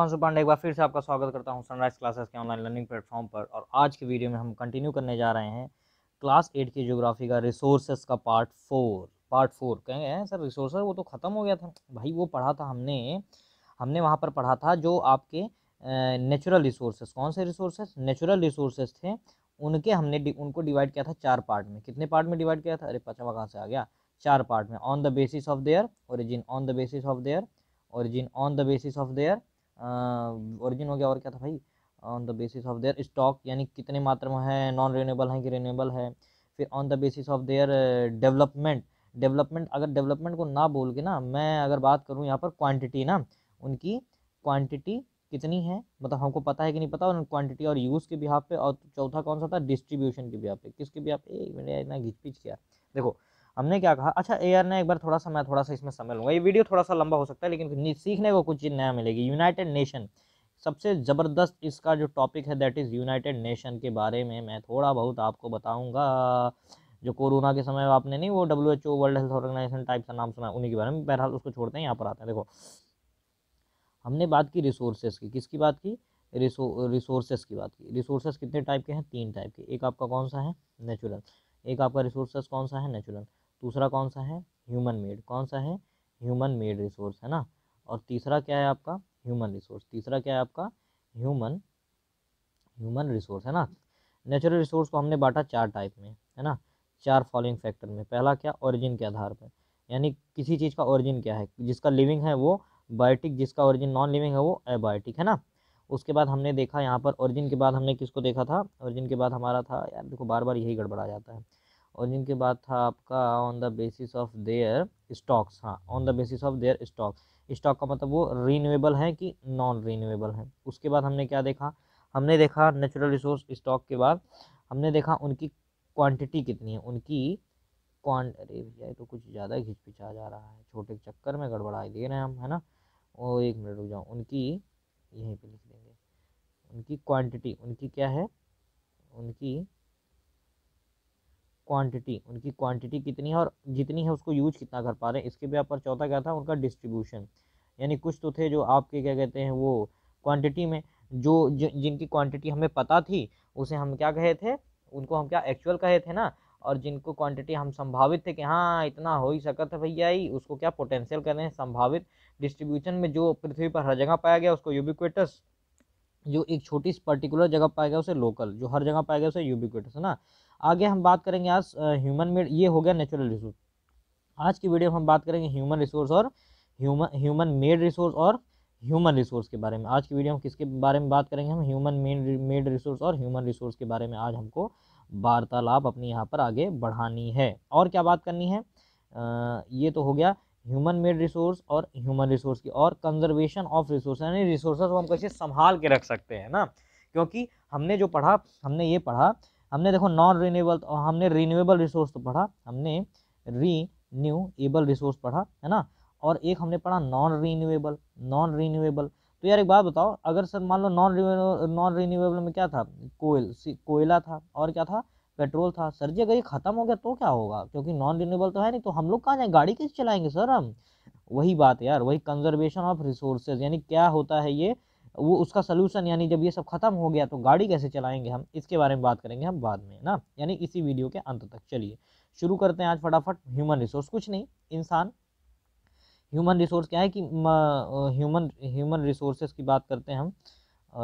अंशु पांडे एक बार फिर से आपका स्वागत करता हूँ सनराइज क्लासेस के ऑनलाइन लर्निंग प्लेटफॉर्म पर और आज के वीडियो में हम कंटिन्यू करने जा रहे हैं क्लास एट की ज्योग्राफी का रिसोर्सेस का पार्ट फोर पार्ट फोर कहेंगे हैं सर रिसोर्स वो तो ख़त्म हो गया था भाई वो पढ़ा था हमने हमने वहाँ पर पढ़ा था जो आपके नेचुरल रिसोर्सेज कौन से रिसोर्सेज नेचुरल रिसोर्सेज थे उनके हमने उनको डिवाइड किया था चार पार्ट में कितने पार्ट में डिवाइड किया था अरे पचवा कहाँ से आ गया चार पार्ट में on the basis of their origin on the basis of their origin on the basis of their origin हो गया और क्या था भाई on the basis of their stock यानी कितने मात्रा में है नॉन रिन्यूएबल है कि रिन्यूएबल है फिर on the basis of their development development अगर डेवलपमेंट को ना बोल के ना मैं अगर बात करूँ यहाँ पर क्वान्टिटी ना उनकी क्वान्टिटी कितनी है मतलब हमको पता है कि नहीं पता और क्वांटिटी और यूज़ के बिहाफ पे और चौथा कौन सा था डिस्ट्रीब्यूशन के बिहाफ पे किसके बिहाफ पे एक इतना घिच पिच किया देखो हमने क्या कहा अच्छा एयर ने एक बार थोड़ा सा मैं थोड़ा सा इसमें समय लूँगा ये वीडियो थोड़ा सा लंबा हो सकता है लेकिन सीखने को कुछ चीज़ नया मिलेगी यूनाइटेड नेशन सबसे ज़बरदस्त इसका जो टॉपिक है दैट इज़ यूनाइटेड नेशन के बारे में मैं थोड़ा बहुत आपको बताऊँगा जो कोरोना के समय आपने नहीं वो W H O world health organisation type का नाम सुना उन्हीं के बारे में बहरहाल उसको छोड़ते हैं यहाँ पर आते हैं देखो हमने बात की रिसोर्सेज की किसकी बात की रिसोर्सेज की बात की रिसोर्सेज कितने टाइप के हैं तीन टाइप के एक आपका कौन सा है नेचुरल एक आपका रिसोर्सेज कौन सा है नेचुरल दूसरा कौन सा है ह्यूमन मेड कौन सा है ह्यूमन मेड रिसोर्स है ना और तीसरा क्या है आपका ह्यूमन रिसोर्स तीसरा क्या है आपका ह्यूमन ह्यूमन रिसोर्स है ना नेचुरल रिसोर्स को हमने बांटा चार टाइप में है ना चार फॉलोइंग फैक्टर में पहला क्या ओरिजिन के आधार पर यानी किसी चीज़ का ओरिजिन क्या है जिसका लिविंग है वो बायोटिक जिसका ओरिजिन नॉन लिविंग है वो एबायोटिक है ना उसके बाद हमने देखा यहाँ पर ओरिजिन के बाद हमने किसको देखा था ओरिजिन के बाद हमारा था यार देखो बार बार यही गड़बड़ा जाता है और जिनके बाद था आपका on the basis of their stocks हाँ on the basis of their stock stock का मतलब वो रीन्यूएबल है कि नॉन रीनएबल है उसके बाद हमने क्या देखा हमने देखा नेचुरल रिसोर्स स्टॉक के बाद हमने देखा उनकी क्वांटिटी कितनी है उनकी क्वान अरे भैया तो कुछ ज़्यादा ही जा रहा है छोटे चक्कर में गड़बड़ाई दे रहे हैं हम है ना वो एक मिनट रुक जाओ उनकी यहीं पे लिख देंगे उनकी क्वांटिटी उनकी क्या है उनकी क्वांटिटी उनकी क्वांटिटी कितनी है और जितनी है उसको यूज कितना कर पा रहे हैं इसके भी पर चौथा क्या था उनका डिस्ट्रीब्यूशन यानी कुछ तो थे जो आपके क्या कहते हैं वो क्वांटिटी में जो जिनकी क्वांटिटी हमें पता थी उसे हम क्या कहे थे उनको हम क्या एक्चुअल कहे थे ना और जिनको क्वांटिटी हम संभावित थे कि हाँ इतना हो ही सकता है भैया ही उसको क्या पोटेंशियल कह रहे हैं संभावित डिस्ट्रीब्यूशन में जो पृथ्वी पर हर जगह पाया गया उसको यूबिक्वेटस जो एक छोटी पर्टिकुलर जगह पाया गया उसे लोकल जो हर जगह पाया गया उसे यूबिक्वेटस है ना आगे हम बात करेंगे आज ह्यूमन मेड ये हो गया नेचुरल रिसोर्स आज की वीडियो में हम बात करेंगे ह्यूमन रिसोर्स और ह्यूमन ह्यूमन मेड रिसोर्स और ह्यूमन रिसोर्स के बारे में आज की वीडियो में किसके बारे में बात करेंगे हम ह्यूमन मेड रिसोर्स और ह्यूमन रिसोर्स के बारे में आज हमको वार्तालाप अपनी यहाँ पर आगे बढ़ानी है और क्या बात करनी है आ, ये तो हो गया ह्यूमन मेड रिसोर्स और ह्यूमन रिसोर्स की और कंजर्वेशन ऑफ रिसोर्स यानी रिसोर्स को हम कैसे संभाल के रख सकते हैं ना क्योंकि हमने जो पढ़ा हमने ये पढ़ा हमने देखो नॉन रिन्यूएबल हमने रिन्यूएबल रिसोर्स तो पढ़ा हमने रीन्यूएबल रिसोर्स पढ़ा है ना और एक हमने पढ़ा नॉन रीन्यूएबल नॉन रीन्यूएबल तो यार एक बात बताओ अगर सर मान लो नॉन नॉन रीन्यूएबल में क्या था कोयल कोयला था और क्या था पेट्रोल था सर जी अगर ये खत्म हो गया तो क्या होगा क्योंकि नॉन रिन्यूएबल तो है नहीं तो हम लोग कहाँ जाएँ गाड़ी कैसे चलाएंगे सर हम वही बात यार वही कंजर्वेशन ऑफ रिसोर्सेज यानी क्या होता है ये वो उसका सलूशन यानी जब ये सब खत्म हो गया तो गाड़ी कैसे चलाएंगे हम इसके बारे में बात करेंगे हम बाद में ना यानी इसी वीडियो के अंत तक चलिए शुरू करते हैं आज फटाफट ह्यूमन रिसोर्स कुछ नहीं इंसान ह्यूमन रिसोर्स क्या है कि ह्यूमन ह्यूमन रिसोर्सेज की बात करते हैं हम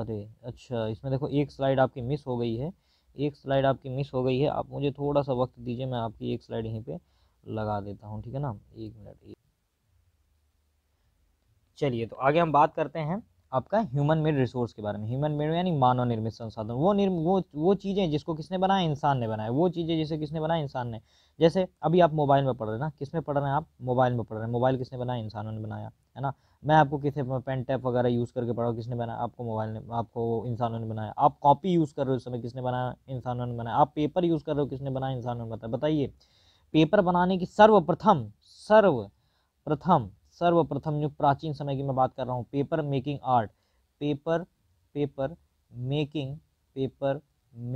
अरे अच्छा इसमें देखो एक स्लाइड आपकी मिस हो गई है एक स्लाइड आपकी मिस हो गई है आप मुझे थोड़ा सा वक्त दीजिए मैं आपकी एक स्लाइड यहीं पे लगा देता हूँ ठीक है ना एक मिनट चलिए तो आगे हम बात करते हैं आपका ह्यूमन मेड रिसोर्स के बारे में ह्यूमन मेड यानी मानव निर्मित संसाधन वो निर्म वो वो चीज़ें जिसको किसने बनाया इंसान ने बनाया वो चीज़ें जिसे किसने बनाया इंसान ने जैसे अभी आप मोबाइल में पढ़ रहे हैं ना किस में पढ़ रहे हैं आप मोबाइल में पढ़ रहे हैं मोबाइल किसने बनाया इंसानों ने बनाया है ना मैं आपको किसी पेन टैप वगैरह यूज़ करके पढ़ा किसने बनाया आपको मोबाइल ने आपको इंसानों ने बनाया आप कॉपी यूज़ कर रहे हो उस समय किसने बनाया इंसानों ने बनाया आप पेपर यूज़ कर रहे हो किसने बनाया इंसानों ने बताया बताइए पेपर बनाने की सर्वप्रथम सर्वप्रथम सर्वप्रथम जो प्राचीन समय की मैं बात कर रहा हूँ paper making art paper paper making paper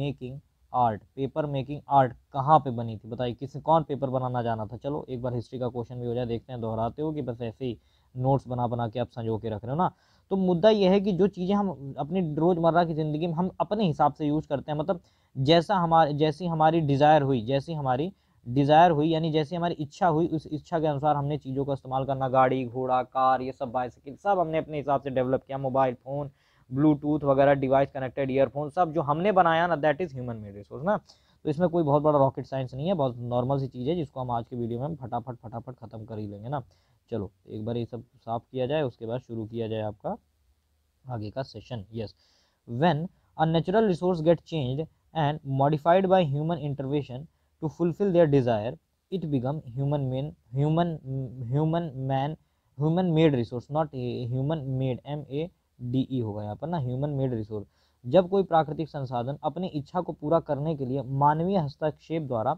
making art paper making art कहाँ पे बनी थी बताइए किस कौन पेपर बनाना जाना था चलो एक बार हिस्ट्री का क्वेश्चन भी हो जाए देखते हैं दोहराते हो कि बस ऐसे ही नोट्स बना बना के आप संजो के रख रहे हो ना तो मुद्दा यह है कि जो चीज़ें हम अपनी रोज़मर्रा की ज़िंदगी में हम अपने हिसाब से यूज़ करते हैं मतलब जैसा हमारे जैसी हमारी डिज़ायर हुई जैसी हमारी डिज़ायर हुई यानी जैसी हमारी इच्छा हुई उस इच्छा के अनुसार हमने चीज़ों का इस्तेमाल करना गाड़ी घोड़ा कार ये सब बाइसिकल सब हमने अपने हिसाब से डेवलप किया मोबाइल फ़ोन ब्लूटूथ वगैरह डिवाइस कनेक्टेड ईयरफोन सब जो हमने बनाया ना that is human made resource ना तो इसमें कोई बहुत बड़ा रॉकेट साइंस नहीं है बहुत नॉर्मल सी चीज़ है जिसको हम आज के वीडियो में हम फटाफट फटाफट ख़त्म कर ही लेंगे ना चलो एक बार ये सब साफ़ किया जाए उसके बाद शुरू किया जाए आपका आगे का session yes when a natural resource get change and modified by human intervention to fulfill their desire it become human man human human man human made resource not human made m a D E e होगा यहाँ पर ना human made resource जब कोई प्राकृतिक संसाधन अपनी इच्छा को पूरा करने के लिए मानवीय हस्तक्षेप द्वारा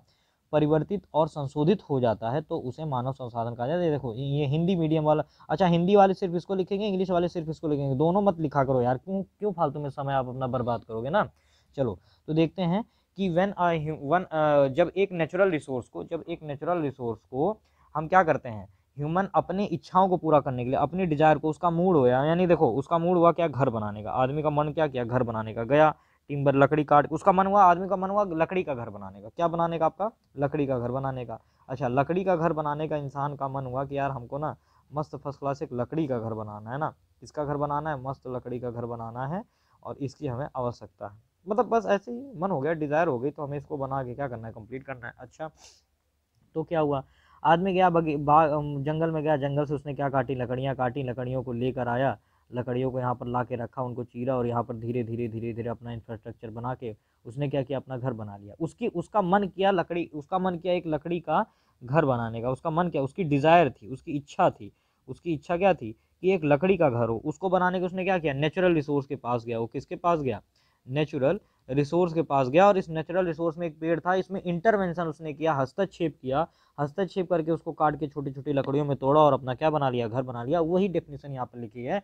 परिवर्तित और संशोधित हो जाता है तो उसे मानव संसाधन कहा जाता है देखो ये हिंदी मीडियम वाला अच्छा हिंदी वाले सिर्फ इसको लिखेंगे इंग्लिश वाले सिर्फ इसको लिखेंगे दोनों मत लिखा करो यार क्यों क्यों फालतू में समय आप अपना बर्बाद करोगे ना चलो तो देखते हैं कि वन आई वन जब एक नेचुरल रिसोर्स को जब एक नेचुरल रिसोर्स को हम क्या करते हैं ह्यूमन अपनी इच्छाओं को पूरा करने के लिए अपनी डिजायर को उसका मूड हो या यानी देखो उसका मूड हुआ क्या घर बनाने का आदमी का मन क्या किया घर बनाने का गया टिम्बर लकड़ी काट उसका मन हुआ आदमी का मन हुआ लकड़ी का घर बनाने का क्या बनाने का आपका लकड़ी का घर बनाने का अच्छा लकड़ी का घर बनाने का इंसान का मन हुआ कि यार हमको ना मस्त फर्स्ट क्लास एक लकड़ी का घर बनाना है ना किसका घर बनाना है मस्त लकड़ी का घर बनाना है और इसकी हमें आवश्यकता है मतलब बस ऐसे ही मन हो गया डिज़ायर हो गई तो हमें इसको बना के क्या करना है कंप्लीट करना है अच्छा तो क्या हुआ आदमी गया बगी जंगल में गया जंगल से उसने क्या काटी लकड़ियाँ काटी लकड़ियों को लेकर आया लकड़ियों को यहाँ पर ला के रखा उनको चीरा और यहाँ पर धीरे धीरे धीरे धीरे अपना इंफ्रास्ट्रक्चर बना के उसने क्या किया अपना घर बना लिया उसकी उसका मन किया लकड़ी उसका मन किया एक लकड़ी का घर बनाने का उसका मन क्या उसकी डिज़ायर थी उसकी इच्छा थी उसकी इच्छा क्या थी कि एक लकड़ी का घर हो उसको बनाने के उसने क्या किया नेचुरल रिसोर्स के पास गया वो किसके पास गया नेचुरल रिसोर्स के पास गया और इस नेचुरल रिसोर्स में एक पेड़ था इसमें इंटरवेंशन उसने किया हस्तक्षेप किया हस्तक्षेप करके उसको काट के छोटी छोटी लकड़ियों में तोड़ा और अपना क्या बना लिया घर बना लिया वही डेफिनेशन यहाँ पर लिखी है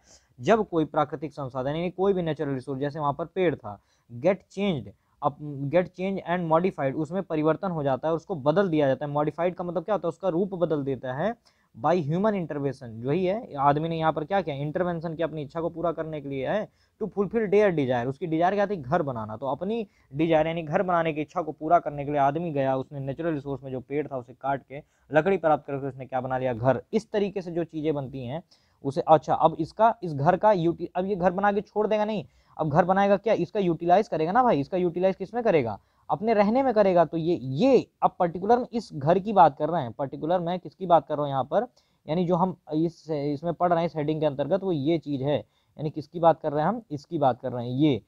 जब कोई प्राकृतिक संसाधन यानी कोई भी नेचुरल रिसोर्स जैसे वहाँ पर पेड़ था get changed up get change and modified उसमें परिवर्तन हो जाता है उसको बदल दिया जाता है मॉडिफाइड का मतलब क्या होता है उसका रूप बदल देता है बाई ह्यूमन इंटरवेंशन जो ही है आदमी ने यहाँ पर क्या किया इंटरवेंशन की अपनी इच्छा को पूरा करने के लिए है टू फुलफिल डेयर डिजायर उसकी डिजायर क्या थी घर बनाना तो अपनी डिजायर यानी घर बनाने की इच्छा को पूरा करने के लिए आदमी गया उसने नेचुरल रिसोर्स में जो पेड़ था उसे काट के लकड़ी प्राप्त करके उसने क्या बना लिया घर इस तरीके से जो चीज़ें बनती हैं उसे अच्छा अब इसका इस घर का यूटी अब ये घर बना के छोड़ देगा नहीं अब घर बनाएगा क्या इसका यूटिलाइज करेगा ना भाई इसका यूटिलाइज किस में करेगा अपने रहने में करेगा तो ये ये अब पर्टिकुलर इस घर की बात कर रहे हैं पर्टिकुलर मैं किसकी बात कर रहा हूँ यहाँ पर यानी जो हम इस इसमें पढ़ रहे हैं इस हेडिंग के अंतर्गत वो ये चीज़ है यानी किसकी बात कर रहे हैं हम इसकी बात कर रहे हैं ये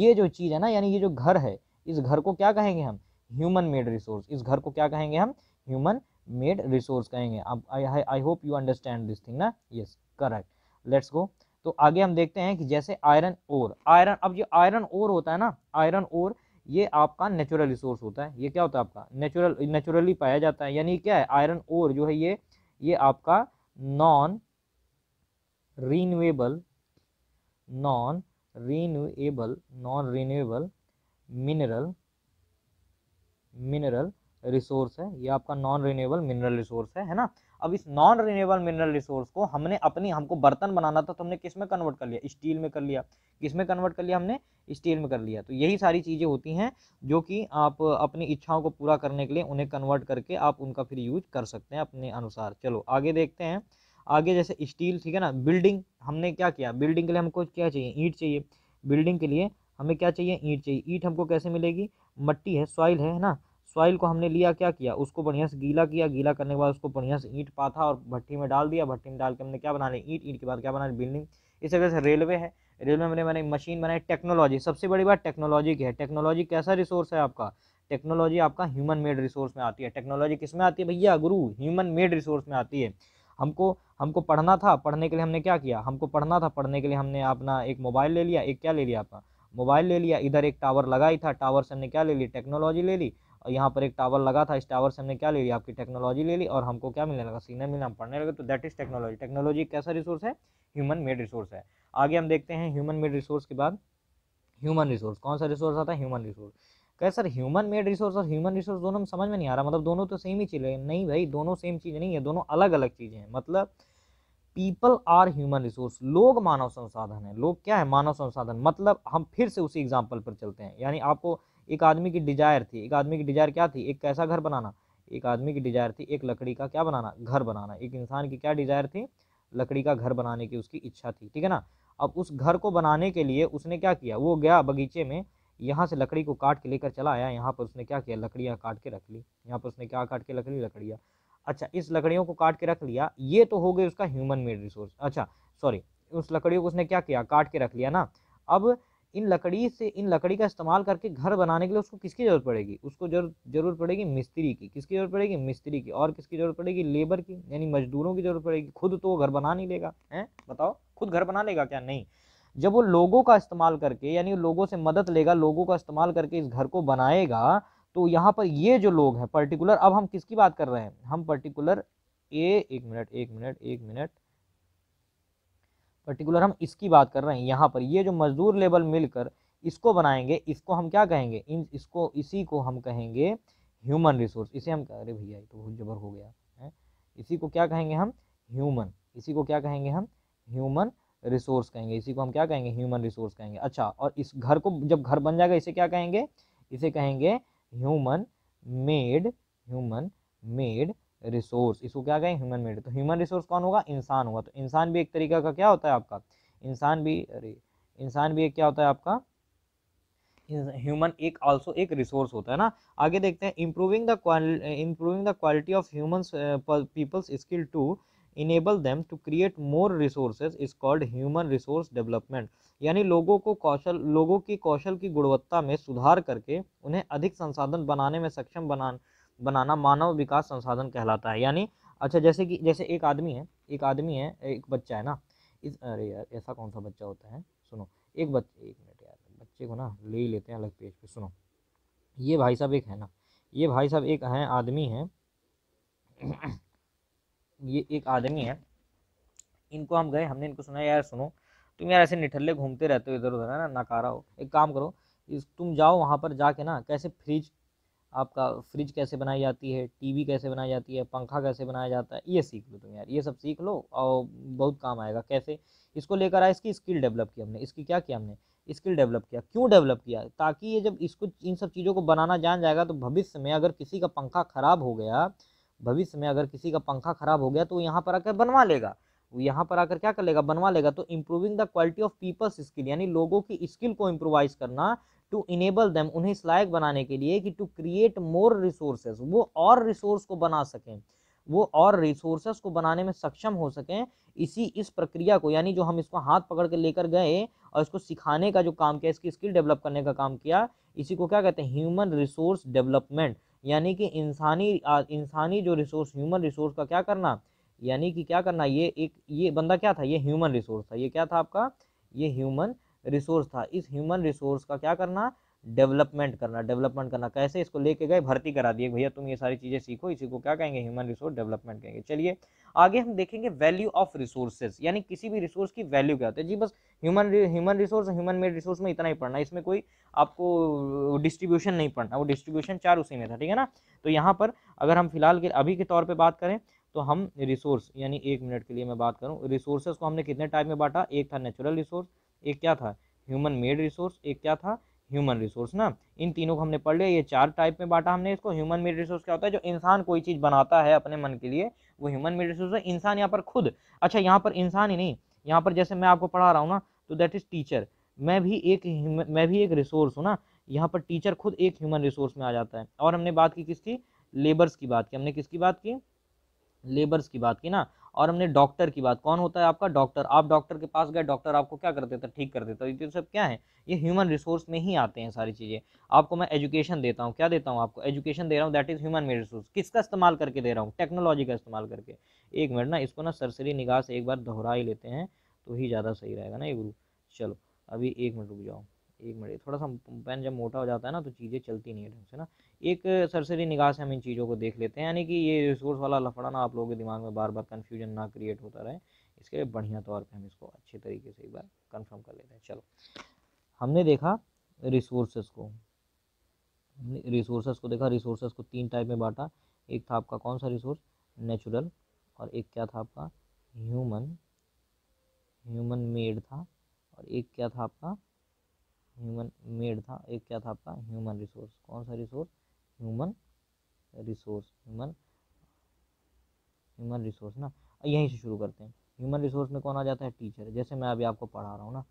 ये जो चीज़ है ना यानी ये जो घर है इस घर को क्या कहेंगे हम ह्यूमन मेड रिसोर्स इस घर को क्या कहेंगे हम ह्यूमन मेड रिसोर्स कहेंगे अब I hope you understand this thing ना यस करेक्ट लेट्स गो तो आगे हम देखते हैं कि जैसे आयरन ओर आयरन अब जो आयरन ओर होता है ना आयरन ओर ये आपका नेचुरल रिसोर्स होता है ये क्या होता है आपका नेचुरल नेचुरली पाया जाता है यानी क्या है आयरन और जो है ये ये आपका non renewable non renewable non renewable mineral mineral resource है ये आपका नॉन रीनएबल मिनरल रिसोर्स है है ना अब इस नॉन रिन्यूएबल मिनरल रिसोर्स को हमने अपनी हमको बर्तन बनाना था तो हमने किस में कन्वर्ट कर लिया स्टील में कर लिया किस में कन्वर्ट कर लिया हमने स्टील में कर लिया तो यही सारी चीज़ें होती हैं जो कि आप अपनी इच्छाओं को पूरा करने के लिए उन्हें कन्वर्ट करके आप उनका फिर यूज कर सकते हैं अपने अनुसार चलो आगे देखते हैं आगे जैसे स्टील ठीक है ना बिल्डिंग हमने क्या किया बिल्डिंग के लिए हमको क्या चाहिए ईंट चाहिए बिल्डिंग के लिए हमें क्या चाहिए ईंट चाहिए ईंट हमको कैसे मिलेगी मट्टी है सॉइल है ना सॉइल को हमने लिया क्या किया उसको बढ़िया से गीला किया गीला करने के बाद उसको बढ़िया से ईंट पाथा और भट्टी में डाल दिया भट्टी में डाल के हमने क्या बना ईंट ईंट के बाद क्या बना बिल्डिंग इस तरह से रेलवे है रेलवे में मैंने मशीन बनाई टेक्नोलॉजी सबसे बड़ी बात टेक्नोलॉजी की है टेक्नोलॉजी कैसा रिसोर्स है आपका टेक्नोलॉजी आपका ह्यूमन मेड रिसोर्स में आती है टेक्नोलॉजी किस में आती है भैया गुरु ह्यूमन मेड रिसोर्स में आती है हमको हमको पढ़ना था पढ़ने के लिए हमने क्या किया हमको पढ़ना था पढ़ने के लिए हमने अपना एक मोबाइल ले लिया एक क्या ले लिया अपना मोबाइल ले लिया इधर एक टावर लगा ही था टावर से हमने क्या ले ली टेक्नोलॉजी ले ली और यहाँ पर एक टावर लगा था इस टावर से हमने क्या ले लिया आपकी टेक्नोलॉजी ले ली और हमको क्या मिलने लगा सिग्नल मिलना पढ़ने लगे तो दैट इज़ टेक्नोलॉजी टेक्नोलॉजी कैसा रिसोर्स है ह्यूमन मेड रिसोर्स है आगे हम देखते हैं ह्यूमन मेड रिसोर्स के बाद ह्यूमन रिसोर्स कौन सा रिसोर्स आता है ह्यूमन रिसोर्स क्या सर ह्यूमन मेड रिसोर्स और ह्यूमन रिसोर्स दोनों में समझ में नहीं आ रहा मतलब दोनों तो सेम ही चीज़ है नहीं भाई दोनों सेम चीज़ नहीं है दोनों अलग अलग चीज़ें हैं मतलब पीपल आर ह्यूमन रिसोर्स लोग मानव संसाधन है लोग क्या है मानव संसाधन मतलब हम फिर से उसी एग्जाम्पल पर चलते हैं यानी आपको एक आदमी की डिजायर थी एक आदमी की डिजायर क्या थी एक कैसा घर बनाना एक आदमी की डिजायर थी एक लकड़ी का क्या बनाना घर बनाना एक इंसान की क्या डिजायर थी लकड़ी का घर बनाने की उसकी इच्छा थी ठीक है ना अब उस घर को बनाने के लिए उसने क्या किया वो गया बगीचे में यहाँ से लकड़ी को काट के लेकर चला आया यहाँ पर उसने क्या किया लकड़ियाँ काट के रख ली यहाँ पर उसने क्या काट के रख ली लकड़ियाँ अच्छा इस लकड़ियों को काट के रख लिया ये तो हो गई उसका ह्यूमन मेड रिसोर्स अच्छा सॉरी उस लकड़ियों को उसने क्या किया काट के रख लिया ना अब इन लकड़ी से इन लकड़ी का इस्तेमाल करके घर बनाने के लिए उसको किसकी ज़रूरत पड़ेगी उसको जरूर जरूरत पड़ेगी मिस्त्री की किसकी ज़रूरत पड़ेगी मिस्त्री की और किसकी ज़रूरत पड़ेगी लेबर की यानी मजदूरों की ज़रूरत पड़ेगी खुद तो वो घर बना नहीं लेगा हैं बताओ खुद घर बना लेगा क्या नहीं जब वो लोगों का इस्तेमाल करके यानी लोगों से मदद लेगा लोगों का इस्तेमाल करके इस घर को बनाएगा तो यहाँ पर ये जो लोग हैं पर्टिकुलर अब हम किसकी बात कर रहे हैं हम पर्टिकुलर ए एक मिनट एक मिनट एक मिनट पर्टिकुलर हम इसकी बात कर रहे हैं यहाँ पर ये जो मजदूर लेबल मिलकर इसको बनाएंगे इसको हम क्या कहेंगे इन इसको इसी को हम कहेंगे ह्यूमन रिसोर्स इसे हम अरे भैया तो बहुत जबर हो गया है इसी को क्या कहेंगे हम ह्यूमन इसी को क्या कहेंगे हम ह्यूमन रिसोर्स कहेंगे इसी को हम क्या कहेंगे ह्यूमन रिसोर्स कहेंगे अच्छा और इस घर को जब घर बन जाएगा इसे क्या कहेंगे इसे कहेंगे human made human made resource इसको क्या कहें ह्यूमन मेड तो ह्यूमन रिसोर्स कौन होगा इंसान होगा तो इंसान भी एक तरीका का क्या होता है आपका इंसान भी अरे इंसान भी एक क्या होता है आपका ह्यूमन एक आल्सो एक रिसोर्स होता है ना आगे देखते हैं इम्प्रूविंग द क्वाल improving the quality of human people's skill to enable them to create more resources is called human resource development यानी लोगों को कौशल लोगों की कौशल की गुणवत्ता में सुधार करके उन्हें अधिक संसाधन बनाने में सक्षम बनाने बनाना मानव विकास संसाधन कहलाता है यानी अच्छा जैसे कि जैसे एक आदमी है एक आदमी है एक बच्चा है ना इस अरे यार ऐसा कौन सा बच्चा होता है सुनो एक बच्चे एक मिनट यार बच्चे को ना ले ही लेते हैं अलग पेज पे सुनो ये भाई साहब एक है ना ये भाई साहब एक हैं आदमी है ये एक आदमी है इनको हम गए हमने इनको सुना यार सुनो तुम यार ऐसे निठल्ले घूमते रहते हो इधर उधर है ना नकारा हो एक काम करो इस तुम जाओ वहाँ पर जाके ना कैसे फ्रिज आपका फ्रिज कैसे बनाई जाती है टीवी कैसे बनाई जाती है पंखा कैसे बनाया जाता है ये सीख लो तुम यार ये सब सीख लो और बहुत काम आएगा कैसे इसको लेकर आए इसकी स्किल डेवलप की हमने इसकी क्या किया हमने स्किल डेवलप किया क्यों डेवलप किया ताकि ये जब इसको इन सब चीज़ों को बनाना जान जाएगा तो भविष्य में अगर किसी का पंखा ख़राब हो गया भविष्य में अगर किसी का पंखा ख़राब हो गया तो यहाँ पर आकर बनवा लेगा यहाँ पर आकर क्या कर लेगा बनवा लेगा तो improving the quality of people's skill यानी लोगों की स्किल को इम्प्रोवाइज करना टू इनेबल दैम उन्हें इस लायक बनाने के लिए कि टू क्रिएट मोर रिसोर्सेज वो और रिसोर्स को बना सकें वो और रिसोर्सेज को बनाने में सक्षम हो सकें इसी इस प्रक्रिया को यानी जो हम इसको हाथ पकड़ के लेकर गए और इसको सिखाने का जो काम किया इसकी स्किल डेवलप करने का काम किया इसी को क्या कहते हैं ह्यूमन रिसोर्स डेवलपमेंट यानी कि इंसानी इंसानी जो रिसोर्स ह्यूमन रिसोर्स का क्या करना यानी कि क्या करना ये एक ये बंदा क्या था ये ह्यूमन रिसोर्स था ये क्या था आपका ये ह्यूमन रिसोर्स था इस ह्यूमन रिसोर्स का क्या करना डेवलपमेंट करना डेवलपमेंट करना कैसे इसको लेके गए भर्ती करा दिए भैया तुम ये सारी चीज़ें सीखो इसी को क्या कहेंगे ह्यूमन रिसोर्स डेवलपमेंट कहेंगे चलिए आगे हम देखेंगे वैल्यू ऑफ रिसोर्सेज यानी किसी भी रिसोर्स की वैल्यू क्या होती है जी बस human human resource human made resource में इतना ही पढ़ना इसमें कोई आपको डिस्ट्रीब्यूशन नहीं पढ़ना वो डिस्ट्रीब्यूशन चार उसी में था ठीक है ना तो यहाँ पर अगर हम फिलहाल के अभी के तौर पर बात करें तो हम रिसोर्स यानी एक मिनट के लिए मैं बात करूँ रिसोर्सेज को हमने कितने टाइप में बांटा एक था नेचुरल रिसोर्स एक क्या था ह्यूमन मेड रिसोर्स एक क्या था ह्यूमन रिसोर्स ना इन तीनों को हमने पढ़ लिया ये चार टाइप में बांटा हमने इसको ह्यूमन मेड रिसोर्स क्या होता है जो इंसान कोई चीज़ बनाता है अपने मन के लिए वो ह्यूमन मेड रिसोर्स है इंसान यहाँ पर खुद अच्छा यहाँ पर इंसान ही नहीं यहाँ पर जैसे मैं आपको पढ़ा रहा हूँ ना तो दैट इज़ टीचर मैं भी एक मैं भी एक रिसोर्स हूँ ना यहाँ पर टीचर खुद एक ह्यूमन रिसोर्स में आ जाता है और हमने बात की किसकी लेबर्स की बात की हमने किसकी बात की लेबर्स की बात की ना और हमने डॉक्टर की बात कौन होता है आपका डॉक्टर आप डॉक्टर के पास गए डॉक्टर आपको क्या कर देता ठीक कर देता तो ये सब क्या है ये ह्यूमन रिसोर्स में ही आते हैं सारी चीज़ें आपको मैं एजुकेशन देता हूँ क्या देता हूँ आपको एजुकेशन दे रहा हूँ दैट इज़ ह्यूमन रिसोर्स किसका इस्तेमाल करके दे रहा हूँ टेक्नोलॉजी का इस्तेमाल करके एक मिनट ना इसको ना सरसरी निगाह से एक बार दोहरा ही लेते हैं तो ही ज़्यादा सही रहेगा ना ये गुरु चलो अभी एक मिनट रुक जाओ एक मिनट थोड़ा सा पेन जब मोटा हो जाता है ना तो चीज़ें चलती नहीं है ढंग से ना एक सरसरी निगाह से हम इन चीज़ों को देख लेते हैं यानी कि ये रिसोर्स वाला लफड़ा ना आप लोगों के दिमाग में बार बार कन्फ्यूजन ना क्रिएट होता रहे इसके लिए बढ़िया तौर पर हम इसको अच्छे तरीके से एक बार कन्फर्म कर लेते हैं चलो हमने देखा रिसोर्सेज को रिसोर्स को देखा रिसोर्स को तीन टाइप में बांटा एक था आपका कौन सा रिसोर्स नेचुरल और एक क्या था आपका ह्यूमन ह्यूमन मेड था और एक क्या था आपका ह्यूमन मेड था एक क्या था आपका ह्यूमन रिसोर्स कौन सा resource human resource human human resource ना यहीं से शुरू करते हैं ह्यूमन रिसोर्स में कौन आ जाता है टीचर जैसे मैं अभी आपको पढ़ा रहा हूँ ना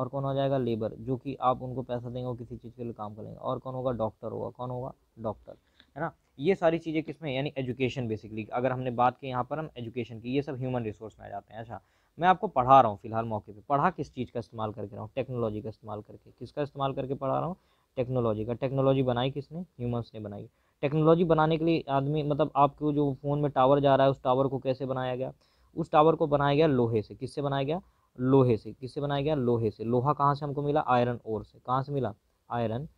और कौन आ जाएगा लेबर जो कि आप उनको पैसा देंगे और किसी चीज़ के लिए काम करेंगे और कौन होगा डॉक्टर होगा कौन होगा डॉक्टर है ना ये सारी चीज़ें किसमें यानी एजुकेशन बेसिकली अगर हमने बात की यहाँ पर हम एजुकेशन की ये सब ह्यूमन रिसोर्स में आ जाते हैं अच्छा मैं आपको पढ़ा रहा हूँ फिलहाल मौके पर पढ़ा किस चीज़ का इस्तेमाल करके रहा हूँ टेक्नोलॉजी का इस्तेमाल करके किसका इस्तेमाल करके पढ़ा रहा हूँ टेक्नोलॉजी का टेक्नोलॉजी बनाई किसने ह्यूमंस ने बनाई टेक्नोलॉजी बनाने के लिए आदमी मतलब आपको जो फ़ोन में टावर जा रहा है उस टावर को कैसे बनाया गया उस टावर को बनाया गया लोहे से किससे बनाया गया लोहे से किससे बनाया गया लोहे से लोहा कहाँ से हमको मिला आयरन ओर से कहाँ से मिला आयरन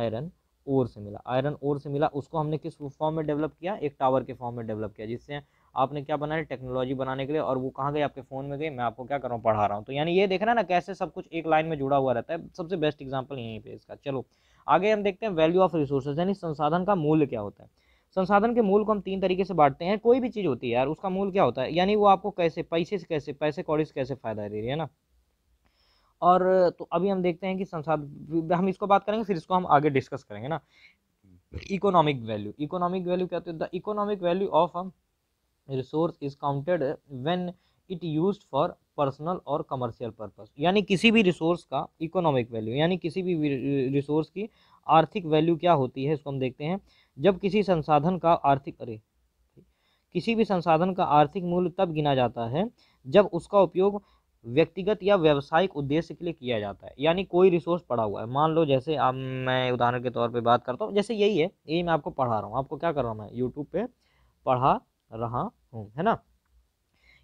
आयरन ओर से मिला आयरन ओर से मिला उसको हमने किस फॉर्म में डेवलप किया एक टावर के फॉर्म में डेवलप किया जिससे आपने क्या बनाया टेक्नोलॉजी बनाने के लिए और वो कहाँ गई आपके फ़ोन में गई मैं आपको क्या कर रहा हूँ पढ़ा रहा हूँ तो यानी ये देखना ना कैसे सब कुछ एक लाइन में जुड़ा हुआ रहता है सबसे बेस्ट एग्जाम्पल यहीं पर इसका चलो आगे हम देखते हैं वैल्यू ऑफ रिसोर्सेज यानी संसाधन का मूल्य क्या होता है संसाधन के मूल को हम तीन तरीके से बांटते हैं कोई भी चीज़ होती है यार उसका मूल क्या होता है यानी वो आपको कैसे पैसे से कैसे पैसे कौड़ी से कैसे फ़ायदा दे रही है ना और तो अभी हम देखते हैं कि संसाधन हम इसको बात करेंगे फिर इसको हम आगे डिस्कस करेंगे ना इकोनॉमिक वैल्यू इकोनॉमिक वैल्यू क्या होती है the economic value of human resource is counted when it used for personal और कमर्शियल पर्पस यानी किसी भी रिसोर्स का इकोनॉमिक वैल्यू यानी किसी भी रिसोर्स की आर्थिक वैल्यू क्या होती है इसको हम देखते हैं जब किसी संसाधन का आर्थिक अरे किसी भी संसाधन का आर्थिक मूल्य तब गिना जाता है जब उसका उपयोग व्यक्तिगत या व्यावसायिक उद्देश्य के लिए किया जाता है यानी कोई रिसोर्स पड़ा हुआ है मान लो जैसे आप मैं उदाहरण के तौर पे बात करता हूँ जैसे यही है यही मैं आपको पढ़ा रहा हूँ आपको क्या कर रहा हूँ मैं यूट्यूब पे पढ़ा रहा है ना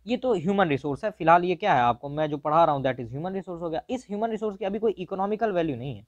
ये तो ह्यूमन रिसोर्स है फिलहाल ये क्या है आपको मैं जो पढ़ा रहा हूँ दैट इज़ ह्यूमन रिसोर्स हो गया इस ह्यूमन रिसोर्स की अभी कोई इकोनॉमिकल वैल्यू नहीं है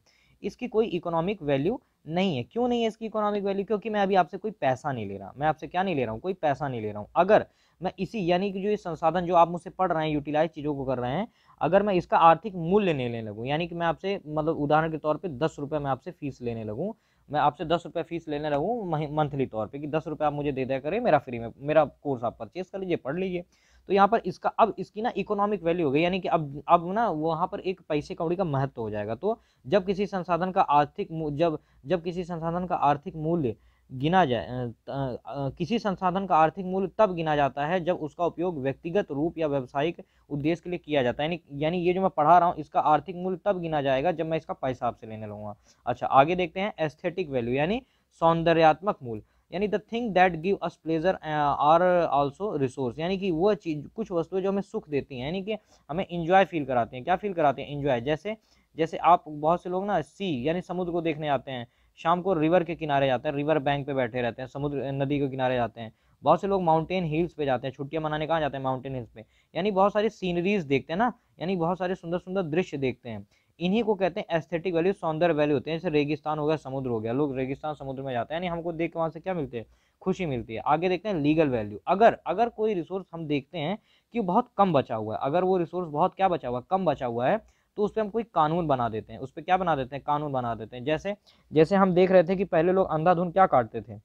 इसकी कोई इकोनॉमिक वैल्यू नहीं है क्यों नहीं है इसकी इकोनॉमिक वैल्यू क्योंकि मैं अभी आपसे कोई पैसा नहीं ले रहा मैं आपसे क्या नहीं ले रहा हूँ कोई पैसा नहीं ले रहा हूँ अगर मैं इसी यानी कि जो ये संसाधन जो आप मुझसे पढ़ रहे हैं यूटिलाइज चीज़ों को कर रहे हैं अगर मैं इसका आर्थिक मूल्य लेने लगूँ यानी कि मैं आपसे मतलब उदाहरण के तौर पर दस रुपये मैं आपसे फीस लेने लगूँ मैं आपसे दस रुपये फ़ीस लेने रहूँ मंथली तौर पे कि दस रुपये आप मुझे दे दिया करें मेरा फ्री में मेरा कोर्स आप परचेज कर लीजिए पढ़ लीजिए तो यहाँ पर इसका अब इसकी ना इकोनॉमिक वैल्यू हो गई यानी कि अब अब ना वहाँ पर एक पैसे कौड़ी का महत्व हो जाएगा तो जब किसी संसाधन का आर्थिक जब जब किसी संसाधन का आर्थिक मूल्य गिना जाए किसी संसाधन का आर्थिक मूल्य तब गिना जाता है जब उसका उपयोग व्यक्तिगत रूप या व्यवसायिक उद्देश्य के लिए किया जाता है यानी यानी ये जो मैं पढ़ा रहा हूँ इसका आर्थिक मूल्य तब गिना जाएगा जब मैं इसका पैसा आपसे लेने लूँगा अच्छा आगे देखते हैं एस्थेटिक वैल्यू यानी सौंदर्यात्मक मूल्य यानी the thing that give us pleasure are also resource यानी कि वह चीज़ कुछ वस्तुएं जो हमें सुख देती हैं यानी कि हमें इंजॉय फील कराते हैं क्या फील कराते हैं इंजॉय जैसे जैसे आप बहुत से लोग ना सी यानी समुद्र को देखने आते हैं शाम को रिवर के किनारे जाते हैं रिवर बैंक पे बैठे रहते हैं समुद्र नदी के किनारे जाते हैं बहुत से लोग माउंटेन हिल्स पे जाते हैं छुट्टियां मनाने कहाँ जाते हैं माउंटेन हिल्स पे यानी बहुत सारी सीनरीज देखते हैं ना यानी बहुत सारे सुंदर सुंदर दृश्य देखते हैं इन्हीं को कहते हैं एस्थेटिक वैल्यू सौंदर्य वैल्यू होते हैं जैसे रेगिस्तान हो गया समुद्र हो गया लोग रेगिस्तान समुद्र में जाते हैं यानी हमको देख के वहाँ से क्या मिलते हैं खुशी मिलती है आगे देखते हैं लीगल वैल्यू अगर अगर कोई रिसोर्स हम देखते हैं कि बहुत कम बचा हुआ है अगर वो रिसोर्स बहुत क्या बचा हुआ है कम बचा हुआ है तो उस पर हम कोई कानून बना देते हैं उस पर क्या बना देते हैं कानून बना देते हैं जैसे जैसे हम देख रहे थे कि पहले लोग अंधाधुन क्या काटते थे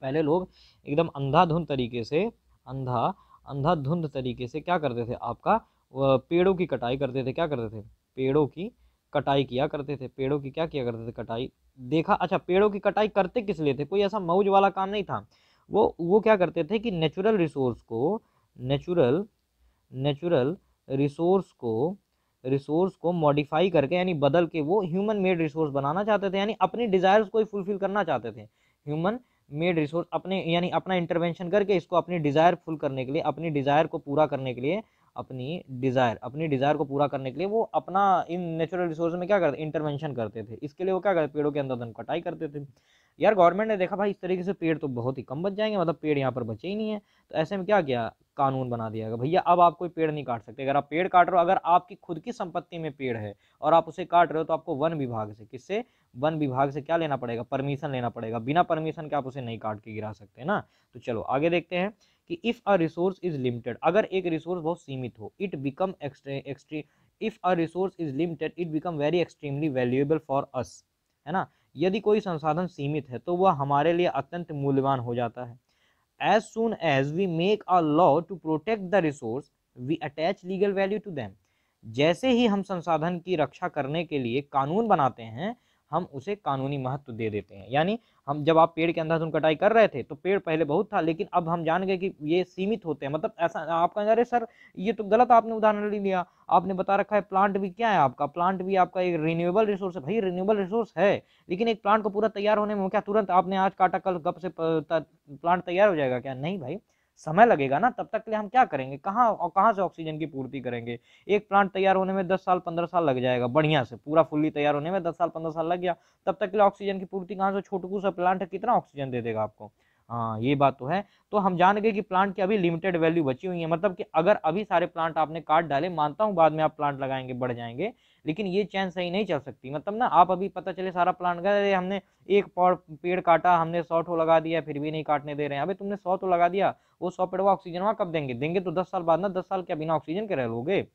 पहले लोग एकदम अंधाधुन तरीके से अंधा अंधाधुंध तरीके से क्या करते थे आपका पेड़ों की कटाई करते थे क्या करते थे पेड़ों की कटाई किया करते थे पेड़ों की क्या किया करते थे कटाई देखा अच्छा पेड़ों की कटाई करते किस लिए थे कोई ऐसा मऊज वाला काम नहीं था वो वो क्या करते थे कि नेचुरल रिसोर्स को नेचुरल नेचुरल रिसोर्स को रिसोर्स को मॉडिफाई करके यानी बदल के वो ह्यूमन मेड रिसोर्स बनाना चाहते थे यानी अपनी डिज़ायर्स को ही फुलफिल करना चाहते थे ह्यूमन मेड रिसोर्स अपने यानी अपना इंटरवेंशन करके इसको अपनी डिज़ायर फुल करने के लिए अपनी डिज़ायर को पूरा करने के लिए अपनी डिज़ायर अपनी डिज़ायर को पूरा करने के लिए वो अपना इन नेचुरल रिसोर्स में क्या करते इंटरवेंशन करते थे इसके लिए वो क्या करते पेड़ों के अंदर धन कटाई करते थे यार गवर्नमेंट ने देखा भाई इस तरीके से पेड़ तो बहुत ही कम बच जाएंगे मतलब पेड़ यहाँ पर बचे ही नहीं है तो ऐसे में क्या किया कानून बना दिया गया भैया अब आप कोई पेड़ नहीं काट सकते अगर आप पेड़ काट रहे हो अगर आपकी खुद की संपत्ति में पेड़ है और आप उसे काट रहे हो तो आपको वन विभाग से किससे वन विभाग से क्या लेना पड़ेगा परमिशन लेना पड़ेगा बिना परमिशन के आप उसे नहीं काट के गिरा सकते ना तो चलो आगे देखते हैं कि if a resource is limited अगर एक रिसोर्स बहुत सीमित हो इट बिकम एक्सट्री if a resource is limited it become very extremely valuable for us है ना यदि कोई संसाधन सीमित है तो वह हमारे लिए अत्यंत मूल्यवान हो जाता है as soon as we make a law to protect the resource we attach legal value to them जैसे ही हम संसाधन की रक्षा करने के लिए कानून बनाते हैं हम उसे कानूनी महत्व दे देते हैं यानी हम जब आप पेड़ के अंधाधुन कटाई कर रहे थे तो पेड़ पहले बहुत था लेकिन अब हम जान गए कि ये सीमित होते हैं मतलब ऐसा आपका अरे सर ये तो गलत आपने उदाहरण ले लिया आपने बता रखा है प्लांट भी क्या है आपका प्लांट भी आपका एक रिन्यूएबल रिसोर्स है भाई रिन्यूएबल रिसोर्स है लेकिन एक प्लांट को पूरा तैयार होने में क्या तुरंत आपने आज काटा कल गप से प्लांट तैयार हो जाएगा क्या नहीं भाई समय लगेगा ना तब तक के लिए हम क्या करेंगे कहाँ और कहाँ से ऑक्सीजन की पूर्ति करेंगे एक प्लांट तैयार होने में दस साल पंद्रह साल लग जाएगा बढ़िया से पूरा फुल्ली तैयार होने में दस साल पंद्रह साल लग गया तब तक के लिए ऑक्सीजन की पूर्ति कहाँ से छोटकू सा प्लांट कितना ऑक्सीजन दे देगा आपको हाँ ये बात तो है तो हम जान गए कि प्लांट की अभी लिमिटेड वैल्यू बची हुई है मतलब कि अगर अभी सारे प्लांट आपने काट डाले मानता हूँ बाद में आप प्लांट लगाएंगे बढ़ जाएंगे लेकिन ये चैन सही नहीं चल सकती मतलब ना आप अभी पता चले सारा प्लान गए हमने एक पेड़ काटा हमने सौ ठो लगा दिया फिर भी नहीं काटने दे रहे हैं अभी तुमने सौ तो लगा दिया वो सौ पेड़ ऑक्सीजन वहाँ कब देंगे देंगे तो दस साल बाद ना दस साल के बिना ऑक्सीजन के रह लोगे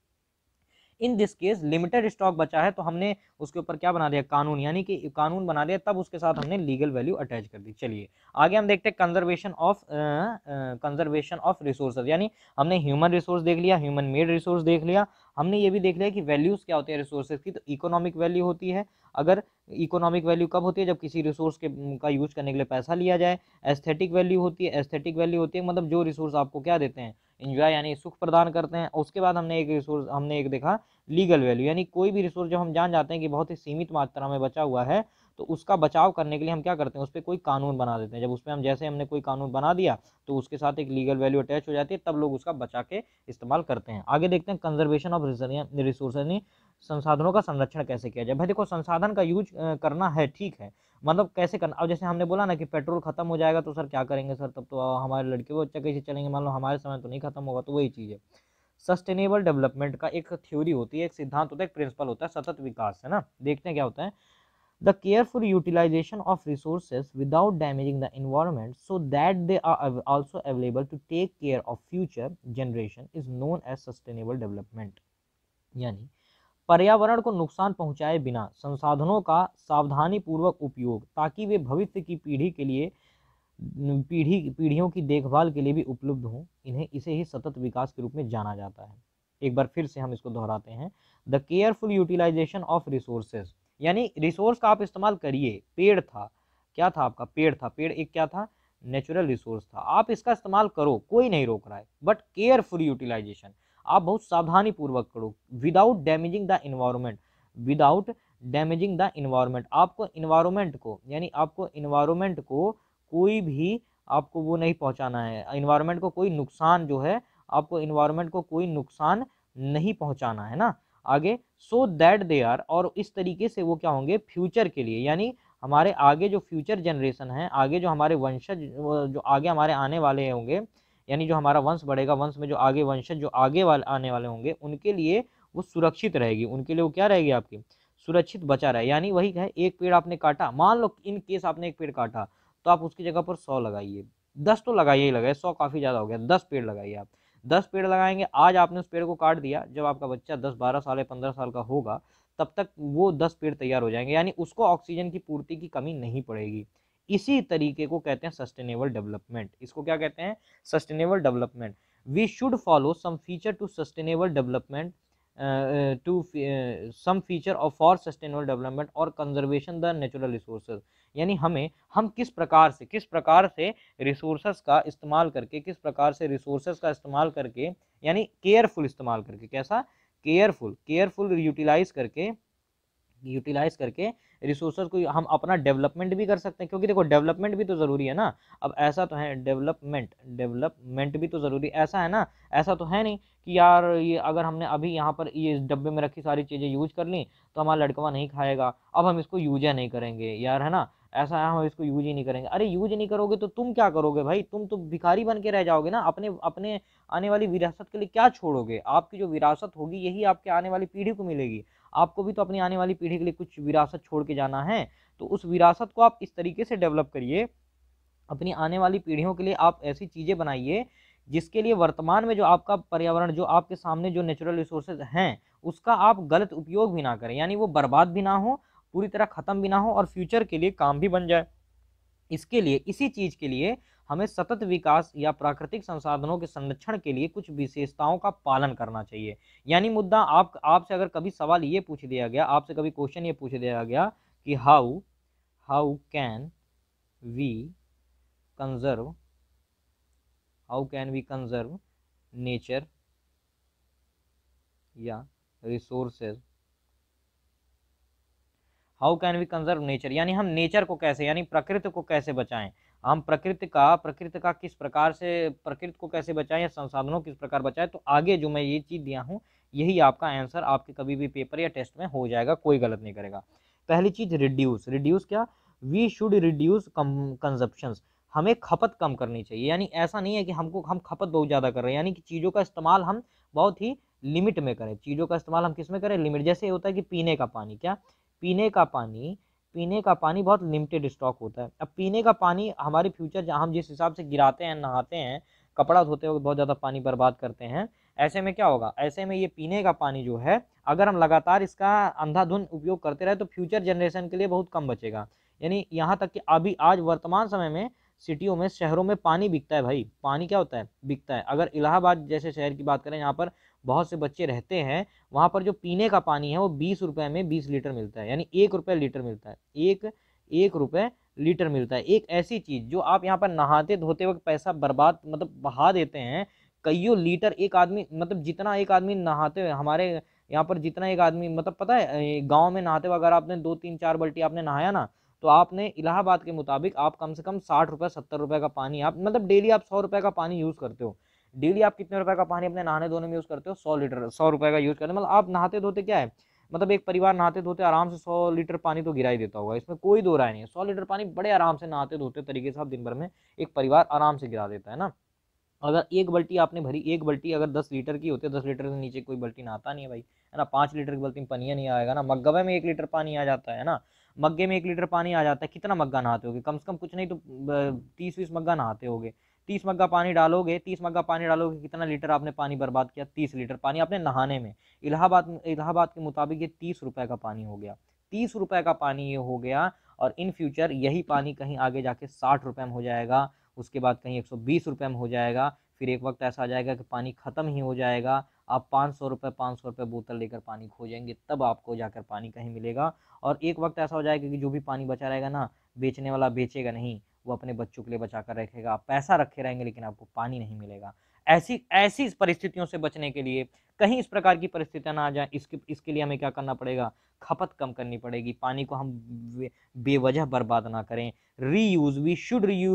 in this case limited stock बचा है तो हमने उसके ऊपर क्या बना दिया कानून यानी कि कानून बना दिया तब उसके साथ हमने लीगल वैल्यू अटैच कर दी चलिए आगे हम देखते हैं conservation of conservation of resources यानी हमने ह्यूमन रिसोर्स देख लिया ह्यूमन मेड रिसोर्स देख लिया हमने ये भी देख लिया कि वैल्यूज़ क्या होते हैं रिसोर्सेज की तो इकोनॉमिक वैल्यू होती है अगर इकोनॉमिक वैल्यू कब होती है जब किसी रिसोर्स के का यूज़ करने के लिए पैसा लिया जाए एस्थेटिक वैल्यू होती है एस्थेटिक वैल्यू होती है मतलब जो रिसोर्स आपको क्या देते हैं इन्जॉय यानी सुख प्रदान करते हैं उसके बाद हमने एक रिसोर्स हमने एक देखा लीगल वैल्यू यानी कोई भी रिसोर्स जो हम जान जाते हैं कि बहुत ही सीमित मात्रा में बचा हुआ है तो उसका बचाव करने के लिए हम क्या करते हैं उस पर कोई कानून बना देते हैं जब उस पर हम जैसे हमने कोई कानून बना दिया तो उसके साथ एक लीगल वैल्यू अटैच हो जाती है तब लोग उसका बचा के इस्तेमाल करते हैं आगे देखते हैं कंजर्वेशन ऑफ रिसोर्स यानी संसाधनों का संरक्षण कैसे किया जाए भाई देखो संसाधन का यूज करना है ठीक है मतलब कैसे करना अब जैसे हमने बोला ना कि पेट्रोल खत्म हो जाएगा तो सर क्या करेंगे सर तब तो हमारे लड़के वो अच्छा कैसे चलेंगे मान लो हमारे समय तो नहीं खत्म होगा तो वही चीज़ है सस्टेनेबल डेवलपमेंट का एक थ्योरी होती है एक सिद्धांत होता है एक प्रिंसिपल होता है सतत विकास है ना देखते हैं क्या होता है the careful utilisation of resource without damaging the environment so that they are also available to take care of future generation is known as sustainable development यानी पर्यावरण को नुकसान पहुंचाए बिना संसाधनों का सावधानी पूर्वक उपयोग ताकि वे भविष्य की पीढ़ी के लिए पीढ़ी पीढ़ियों की देखभाल के लिए भी उपलब्ध हों इन्हें इसे ही सतत विकास के रूप में जाना जाता है एक बार फिर से हम इसको दोहराते हैं the careful utilisation of resources यानी रिसोर्स का आप इस्तेमाल करिए पेड़ था क्या था आपका पेड़ था पेड़ एक क्या था नेचुरल रिसोर्स था आप इसका इस्तेमाल करो कोई नहीं रोक रहा है बट केयरफुल यूटिलाइजेशन आप बहुत सावधानी पूर्वक करो without damaging the environment without damaging the environment आपको इन्वायरमेंट को यानी आपको इन्वायरमेंट को कोई भी आपको वो नहीं पहुंचाना है इन्वायरमेंट को कोई नुकसान जो है आपको इन्वायरमेंट को कोई नुकसान नहीं पहुंचाना है ना आगे सो दैट दे आर और इस तरीके से वो क्या होंगे फ्यूचर के लिए यानी हमारे आगे जो फ्यूचर जनरेशन है आगे जो हमारे वंशज जो आगे हमारे आने वाले होंगे यानी जो हमारा वंश बढ़ेगा वंश में जो आगे वंशज जो आगे वाले आने वाले होंगे उनके लिए वो सुरक्षित रहेगी उनके लिए वो क्या रहेगी आपकी सुरक्षित बचा रहे यानी वही है एक पेड़ आपने काटा मान लो इन केस आपने एक पेड़ काटा तो आप उसकी जगह पर सौ लगाइए दस तो लगाइए ही लगाए सौ काफ़ी ज़्यादा हो गया दस पेड़ लगाइए आप दस पेड़ लगाएंगे आज आपने उस पेड़ को काट दिया जब आपका बच्चा दस बारह साल या पंद्रह साल का होगा तब तक वो दस पेड़ तैयार हो जाएंगे यानी उसको ऑक्सीजन की पूर्ति की कमी नहीं पड़ेगी इसी तरीके को कहते हैं सस्टेनेबल डेवलपमेंट इसको क्या कहते हैं sustainable development we should follow some feature to sustainable development to some feature of for sustainable development और कंजर्वेशन द नेचुरल रिसोर्सेज यानी हमें हम किस प्रकार से किस प्रकार से रिसोर्स का इस्तेमाल करके किस प्रकार से रिसोर्स का इस्तेमाल करके यानी केयरफुल इस्तेमाल करके कैसा केयरफुल केयरफुल यूटिलाइज करके यूटिलाइज करके रिसोर्सेज को हम अपना डेवलपमेंट भी कर सकते हैं क्योंकि देखो डेवलपमेंट भी तो ज़रूरी है ना अब ऐसा तो है डेवलपमेंट डेवलपमेंट भी तो ज़रूरी ऐसा है ना ऐसा तो है नहीं कि यार ये अगर हमने अभी यहाँ पर ये डब्बे में रखी सारी चीज़ें यूज कर ली तो हमारा लड़कवा नहीं खाएगा अब हम इसको यूज नहीं करेंगे यार है ना ऐसा है हम इसको यूज ही नहीं करेंगे अरे यूज नहीं करोगे तो तुम क्या करोगे भाई तुम तो भिखारी बन के रह जाओगे ना अपने अपने आने वाली विरासत के लिए क्या छोड़ोगे आपकी जो विरासत होगी यही आपके आने वाली पीढ़ी को मिलेगी आपको भी तो अपनी आने वाली पीढ़ी के लिए कुछ विरासत छोड़ के जाना है तो उस विरासत को आप इस तरीके से डेवलप करिए अपनी आने वाली पीढ़ियों के लिए आप ऐसी चीज़ें बनाइए जिसके लिए वर्तमान में जो आपका पर्यावरण जो आपके सामने जो नेचुरल रिसोर्सेज हैं उसका आप गलत उपयोग भी ना करें यानी वो बर्बाद भी ना हो पूरी तरह ख़त्म भी ना हो और फ्यूचर के लिए काम भी बन जाए इसके लिए इसी चीज़ के लिए हमें सतत विकास या प्राकृतिक संसाधनों के संरक्षण के लिए कुछ विशेषताओं का पालन करना चाहिए यानी मुद्दा आप आपसे अगर कभी सवाल ये पूछ दिया गया आपसे कभी क्वेश्चन ये पूछ दिया गया कि how how can we conserve how can we conserve nature या resources how can we conserve nature यानी हम नेचर को कैसे यानी प्रकृति को कैसे बचाएं हम प्रकृति का प्रकृति का किस प्रकार से प्रकृति को कैसे बचाएं या संसाधनों किस प्रकार बचाएं तो आगे जो मैं ये चीज़ दिया हूँ यही आपका आंसर आपके कभी भी पेपर या टेस्ट में हो जाएगा कोई गलत नहीं करेगा पहली चीज़ रिड्यूस रिड्यूस क्या वी शुड रिड्यूस कंजप्शंस हमें खपत कम करनी चाहिए यानी ऐसा नहीं है कि हमको हम खपत बहुत ज़्यादा कर रहे हैं यानी कि चीज़ों का इस्तेमाल हम बहुत ही लिमिट में करें चीज़ों का इस्तेमाल हम किस में करें लिमिट जैसे होता है कि पीने का पानी क्या पीने का पानी पीने का पानी बहुत लिमिटेड स्टॉक होता है अब पीने का पानी हमारे फ्यूचर जहाँ हम जिस हिसाब से गिराते हैं नहाते हैं कपड़ा धोते वक्त बहुत ज़्यादा पानी बर्बाद करते हैं ऐसे में क्या होगा ऐसे में ये पीने का पानी जो है अगर हम लगातार इसका अंधाधुंध उपयोग करते रहे तो फ्यूचर जनरेशन के लिए बहुत कम बचेगा यानी यहाँ तक कि अभी आज वर्तमान समय में सिटियों में शहरों में पानी बिकता है भाई पानी क्या होता है बिकता है अगर इलाहाबाद जैसे शहर की बात करें यहाँ पर बहुत से बच्चे रहते हैं वहाँ पर जो पीने का पानी है वो बीस रुपये में बीस लीटर मिलता है यानी एक रुपये लीटर मिलता है एक एक रुपये लीटर मिलता है एक ऐसी चीज़ जो आप यहाँ पर नहाते धोते वक्त पैसा बर्बाद मतलब बहा देते हैं कईयों लीटर एक आदमी मतलब जितना एक आदमी नहाते हमारे यहाँ पर जितना एक आदमी मतलब पता है गांव में नहाते हुए अगर आपने दो तीन चार बल्टी आपने नहाया ना तो आपने इलाहाबाद के मुताबिक आप कम से कम साठ रुपये सत्तर रुपये का पानी आप मतलब डेली आप सौ रुपये का पानी यूज़ करते हो डेली आप कितने रुपए का पानी अपने नहाने धोने में यूज़ करते हो सौ लीटर सौ रुपए का यूज़ करते मतलब आप नहाते धोते क्या है मतलब एक परिवार नहाते धोते आराम से सौ लीटर पानी तो गिरा ही देता होगा इसमें कोई दो राय नहीं है सौ लीटर पानी बड़े आराम से नहाते धोते तरीके से आप दिन भर में एक परिवार आराम से गिरा देता है ना अगर एक बल्टी आपने भरी एक बल्टी अगर दस लीटर की होती है दस लीटर से नीचे कोई बल्टी नहाता नहीं है भाई है ना पाँच लीटर की बल्टी में पनिया नहीं आएगा ना मग्गवे में एक लीटर पानी आ जाता है ना मग्गे में एक लीटर पानी आ जाता है कितना मग्गा नहाते होगे कम से कम कुछ नहीं तो तीस बीस मग्गा नहाते होगे तीस मग्गा पानी डालोगे तीस मग्गा पानी डालोगे कितना लीटर आपने पानी बर्बाद किया तीस लीटर पानी आपने नहाने में इलाहाबाद इलाहाबाद के मुताबिक ये तीस रुपये का पानी हो गया तीस रुपये का पानी ये हो गया और इन फ्यूचर यही पानी कहीं आगे जाके साठ रुपये में हो जाएगा उसके बाद कहीं एक सौ बीस रुपये में हो जाएगा फिर एक वक्त ऐसा आ जाएगा कि पानी ख़त्म ही हो जाएगा आप पाँच सौ रुपये पाँच सौ रुपये बोतल लेकर पानी खोजेंगे तब आपको जाकर पानी कहीं मिलेगा और एक वक्त ऐसा हो जाएगा कि जो भी पानी बचा रहेगा ना बेचने वाला बेचेगा नहीं वो अपने बच्चों के लिए बचा कर रखेगा आप पैसा रखे रहेंगे लेकिन आपको पानी नहीं मिलेगा ऐसी ऐसी परिस्थितियों से बचने के लिए कहीं इस प्रकार की परिस्थितियाँ ना आ जाए इसके इसके लिए हमें क्या करना पड़ेगा खपत कम करनी पड़ेगी पानी को हम बेवजह बर्बाद ना करें reuse we should re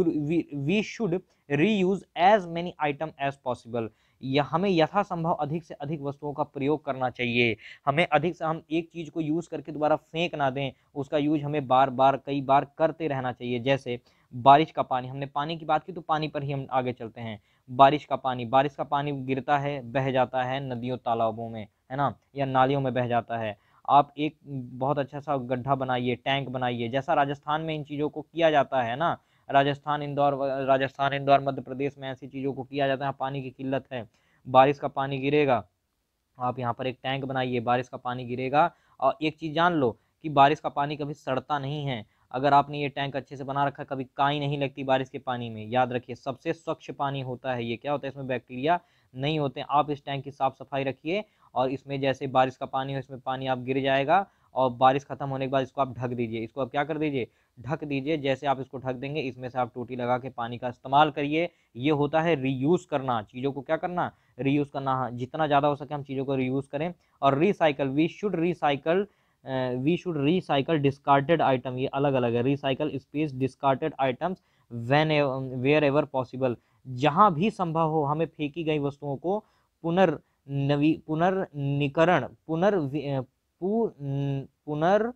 we should reuse as many item as possible या हमें यथासंभव अधिक से अधिक वस्तुओं का प्रयोग करना चाहिए हमें अधिक से हम एक चीज़ को यूज़ करके दोबारा फेंक ना दें उसका यूज हमें बार बार कई बार करते रहना चाहिए जैसे बारिश का पानी हमने पानी की बात की तो पानी पर ही हम आगे चलते हैं बारिश का पानी बारिश का पानी गिरता है बह जाता है नदियों तालाबों में है ना या नालियों में बह जाता है आप एक बहुत अच्छा सा गड्ढा बनाइए टैंक बनाइए जैसा राजस्थान में इन चीज़ों को किया जाता है ना राजस्थान इंदौर राजस्थान इंदौर मध्य प्रदेश में ऐसी चीज़ों को किया जाता है पानी की किल्लत है बारिश का पानी गिरेगा आप यहाँ पर एक टैंक बनाइए बारिश का पानी गिरेगा और एक चीज़ जान लो कि बारिश का पानी कभी सड़ता नहीं है अगर आपने ये टैंक अच्छे से बना रखा कभी काई नहीं लगती बारिश के पानी में याद रखिए सबसे स्वच्छ पानी होता है ये क्या होता है इसमें बैक्टीरिया नहीं होते आप इस टैंक की साफ़ सफाई रखिए और इसमें जैसे बारिश का पानी हो इसमें पानी आप गिर जाएगा और बारिश खत्म होने के बाद इसको आप ढक दीजिए इसको आप क्या कर दीजिए ढक दीजिए जैसे आप इसको ढक देंगे इसमें से आप टूटी लगा के पानी का इस्तेमाल करिए ये होता है रीयूज़ करना चीज़ों को क्या करना रीयूज़ करना हाँ जितना ज़्यादा हो सके हम चीज़ों को रीयूज़ करें और recycle we should recycle we should recycle discarded item ये अलग अलग है recycle space discarded items when wherever possible जहाँ भी संभव हो हमें फेंकी गई वस्तुओं को पुनर् नवी पुनर्निकरण पुनर् पुनर्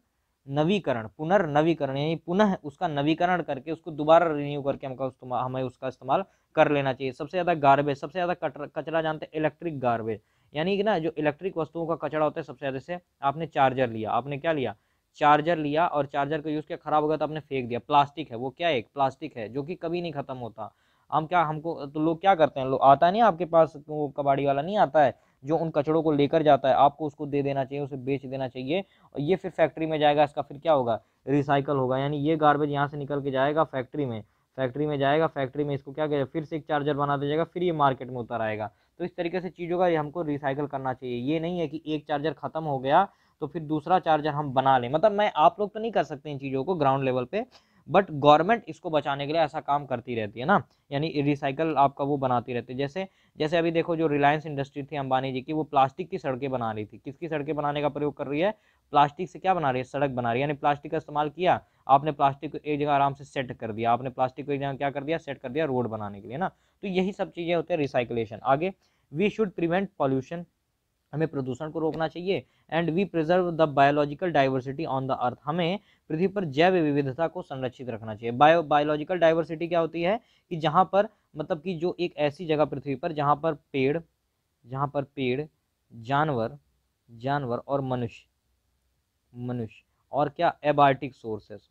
नवीकरण पुनर्नवीकरण यानी पुनः उसका नवीकरण करके उसको दोबारा रिन्यू करके हमका हमें उसका इस्तेमाल कर लेना चाहिए सबसे ज़्यादा गार्बेज सबसे ज़्यादा कचरा जानते हैं इलेक्ट्रिक गार्बेज यानी कि ना जो इलेक्ट्रिक वस्तुओं का कचरा होता है सबसे ज़्यादा से आपने चार्जर लिया आपने क्या लिया चार्जर लिया और चार्जर का यूज़ किया ख़राब हो गया तो आपने फेंक दिया प्लास्टिक है वो क्या एक प्लास्टिक है जो कि कभी नहीं ख़त्म होता हम क्या हमको तो लोग क्या करते हैं लोग आता नहीं आपके पास तो वो कबाड़ी वाला नहीं आता है जो उन कचड़ों को लेकर जाता है आपको उसको दे देना चाहिए उसे बेच देना चाहिए और ये फिर फैक्ट्री में जाएगा इसका फिर क्या होगा रिसाइकल होगा यानी ये गार्बेज यहाँ से निकल के जाएगा फैक्ट्री में फैक्ट्री में जाएगा फैक्ट्री में इसको क्या किया फिर से एक चार्जर बना दिया जाएगा फिर ये मार्केट में उतर आएगा तो इस तरीके से चीज़ों का हमको रिसाइकल करना चाहिए ये नहीं है कि एक चार्जर ख़त्म हो गया तो फिर दूसरा चार्जर हम बना लें मतलब मैं आप लोग तो नहीं कर सकते इन चीज़ों को ग्राउंड लेवल पर बट गवर्नमेंट इसको बचाने के लिए ऐसा काम करती रहती है ना यानी रिसाइकल आपका वो बनाती रहती है जैसे जैसे अभी देखो जो रिलायंस इंडस्ट्री थी अंबानी जी की वो प्लास्टिक की सड़कें बना रही थी किसकी सड़कें बनाने का प्रयोग कर रही है प्लास्टिक से क्या बना रही है सड़क बना रही है यानी प्लास्टिक का इस्तेमाल किया आपने प्लास्टिक को एक जगह आराम से सेट कर दिया आपने प्लास्टिक को एक जगह क्या कर दिया सेट कर दिया रोड बनाने के लिए ना तो यही सब चीज़ें होती है रिसाइकलेशन आगे वी शुड प्रिवेंट पॉल्यूशन हमें प्रदूषण को रोकना चाहिए and we preserve the biological diversity on the earth हमें पृथ्वी पर जैव विविधता को संरक्षित रखना चाहिए बायो बायोलॉजिकल डाइवर्सिटी क्या होती है कि जहाँ पर मतलब कि जो एक ऐसी जगह पृथ्वी पर जहाँ पर पेड़ जहाँ पर पेड़ जानवर जानवर और मनुष्य मनुष्य और क्या abiotic sources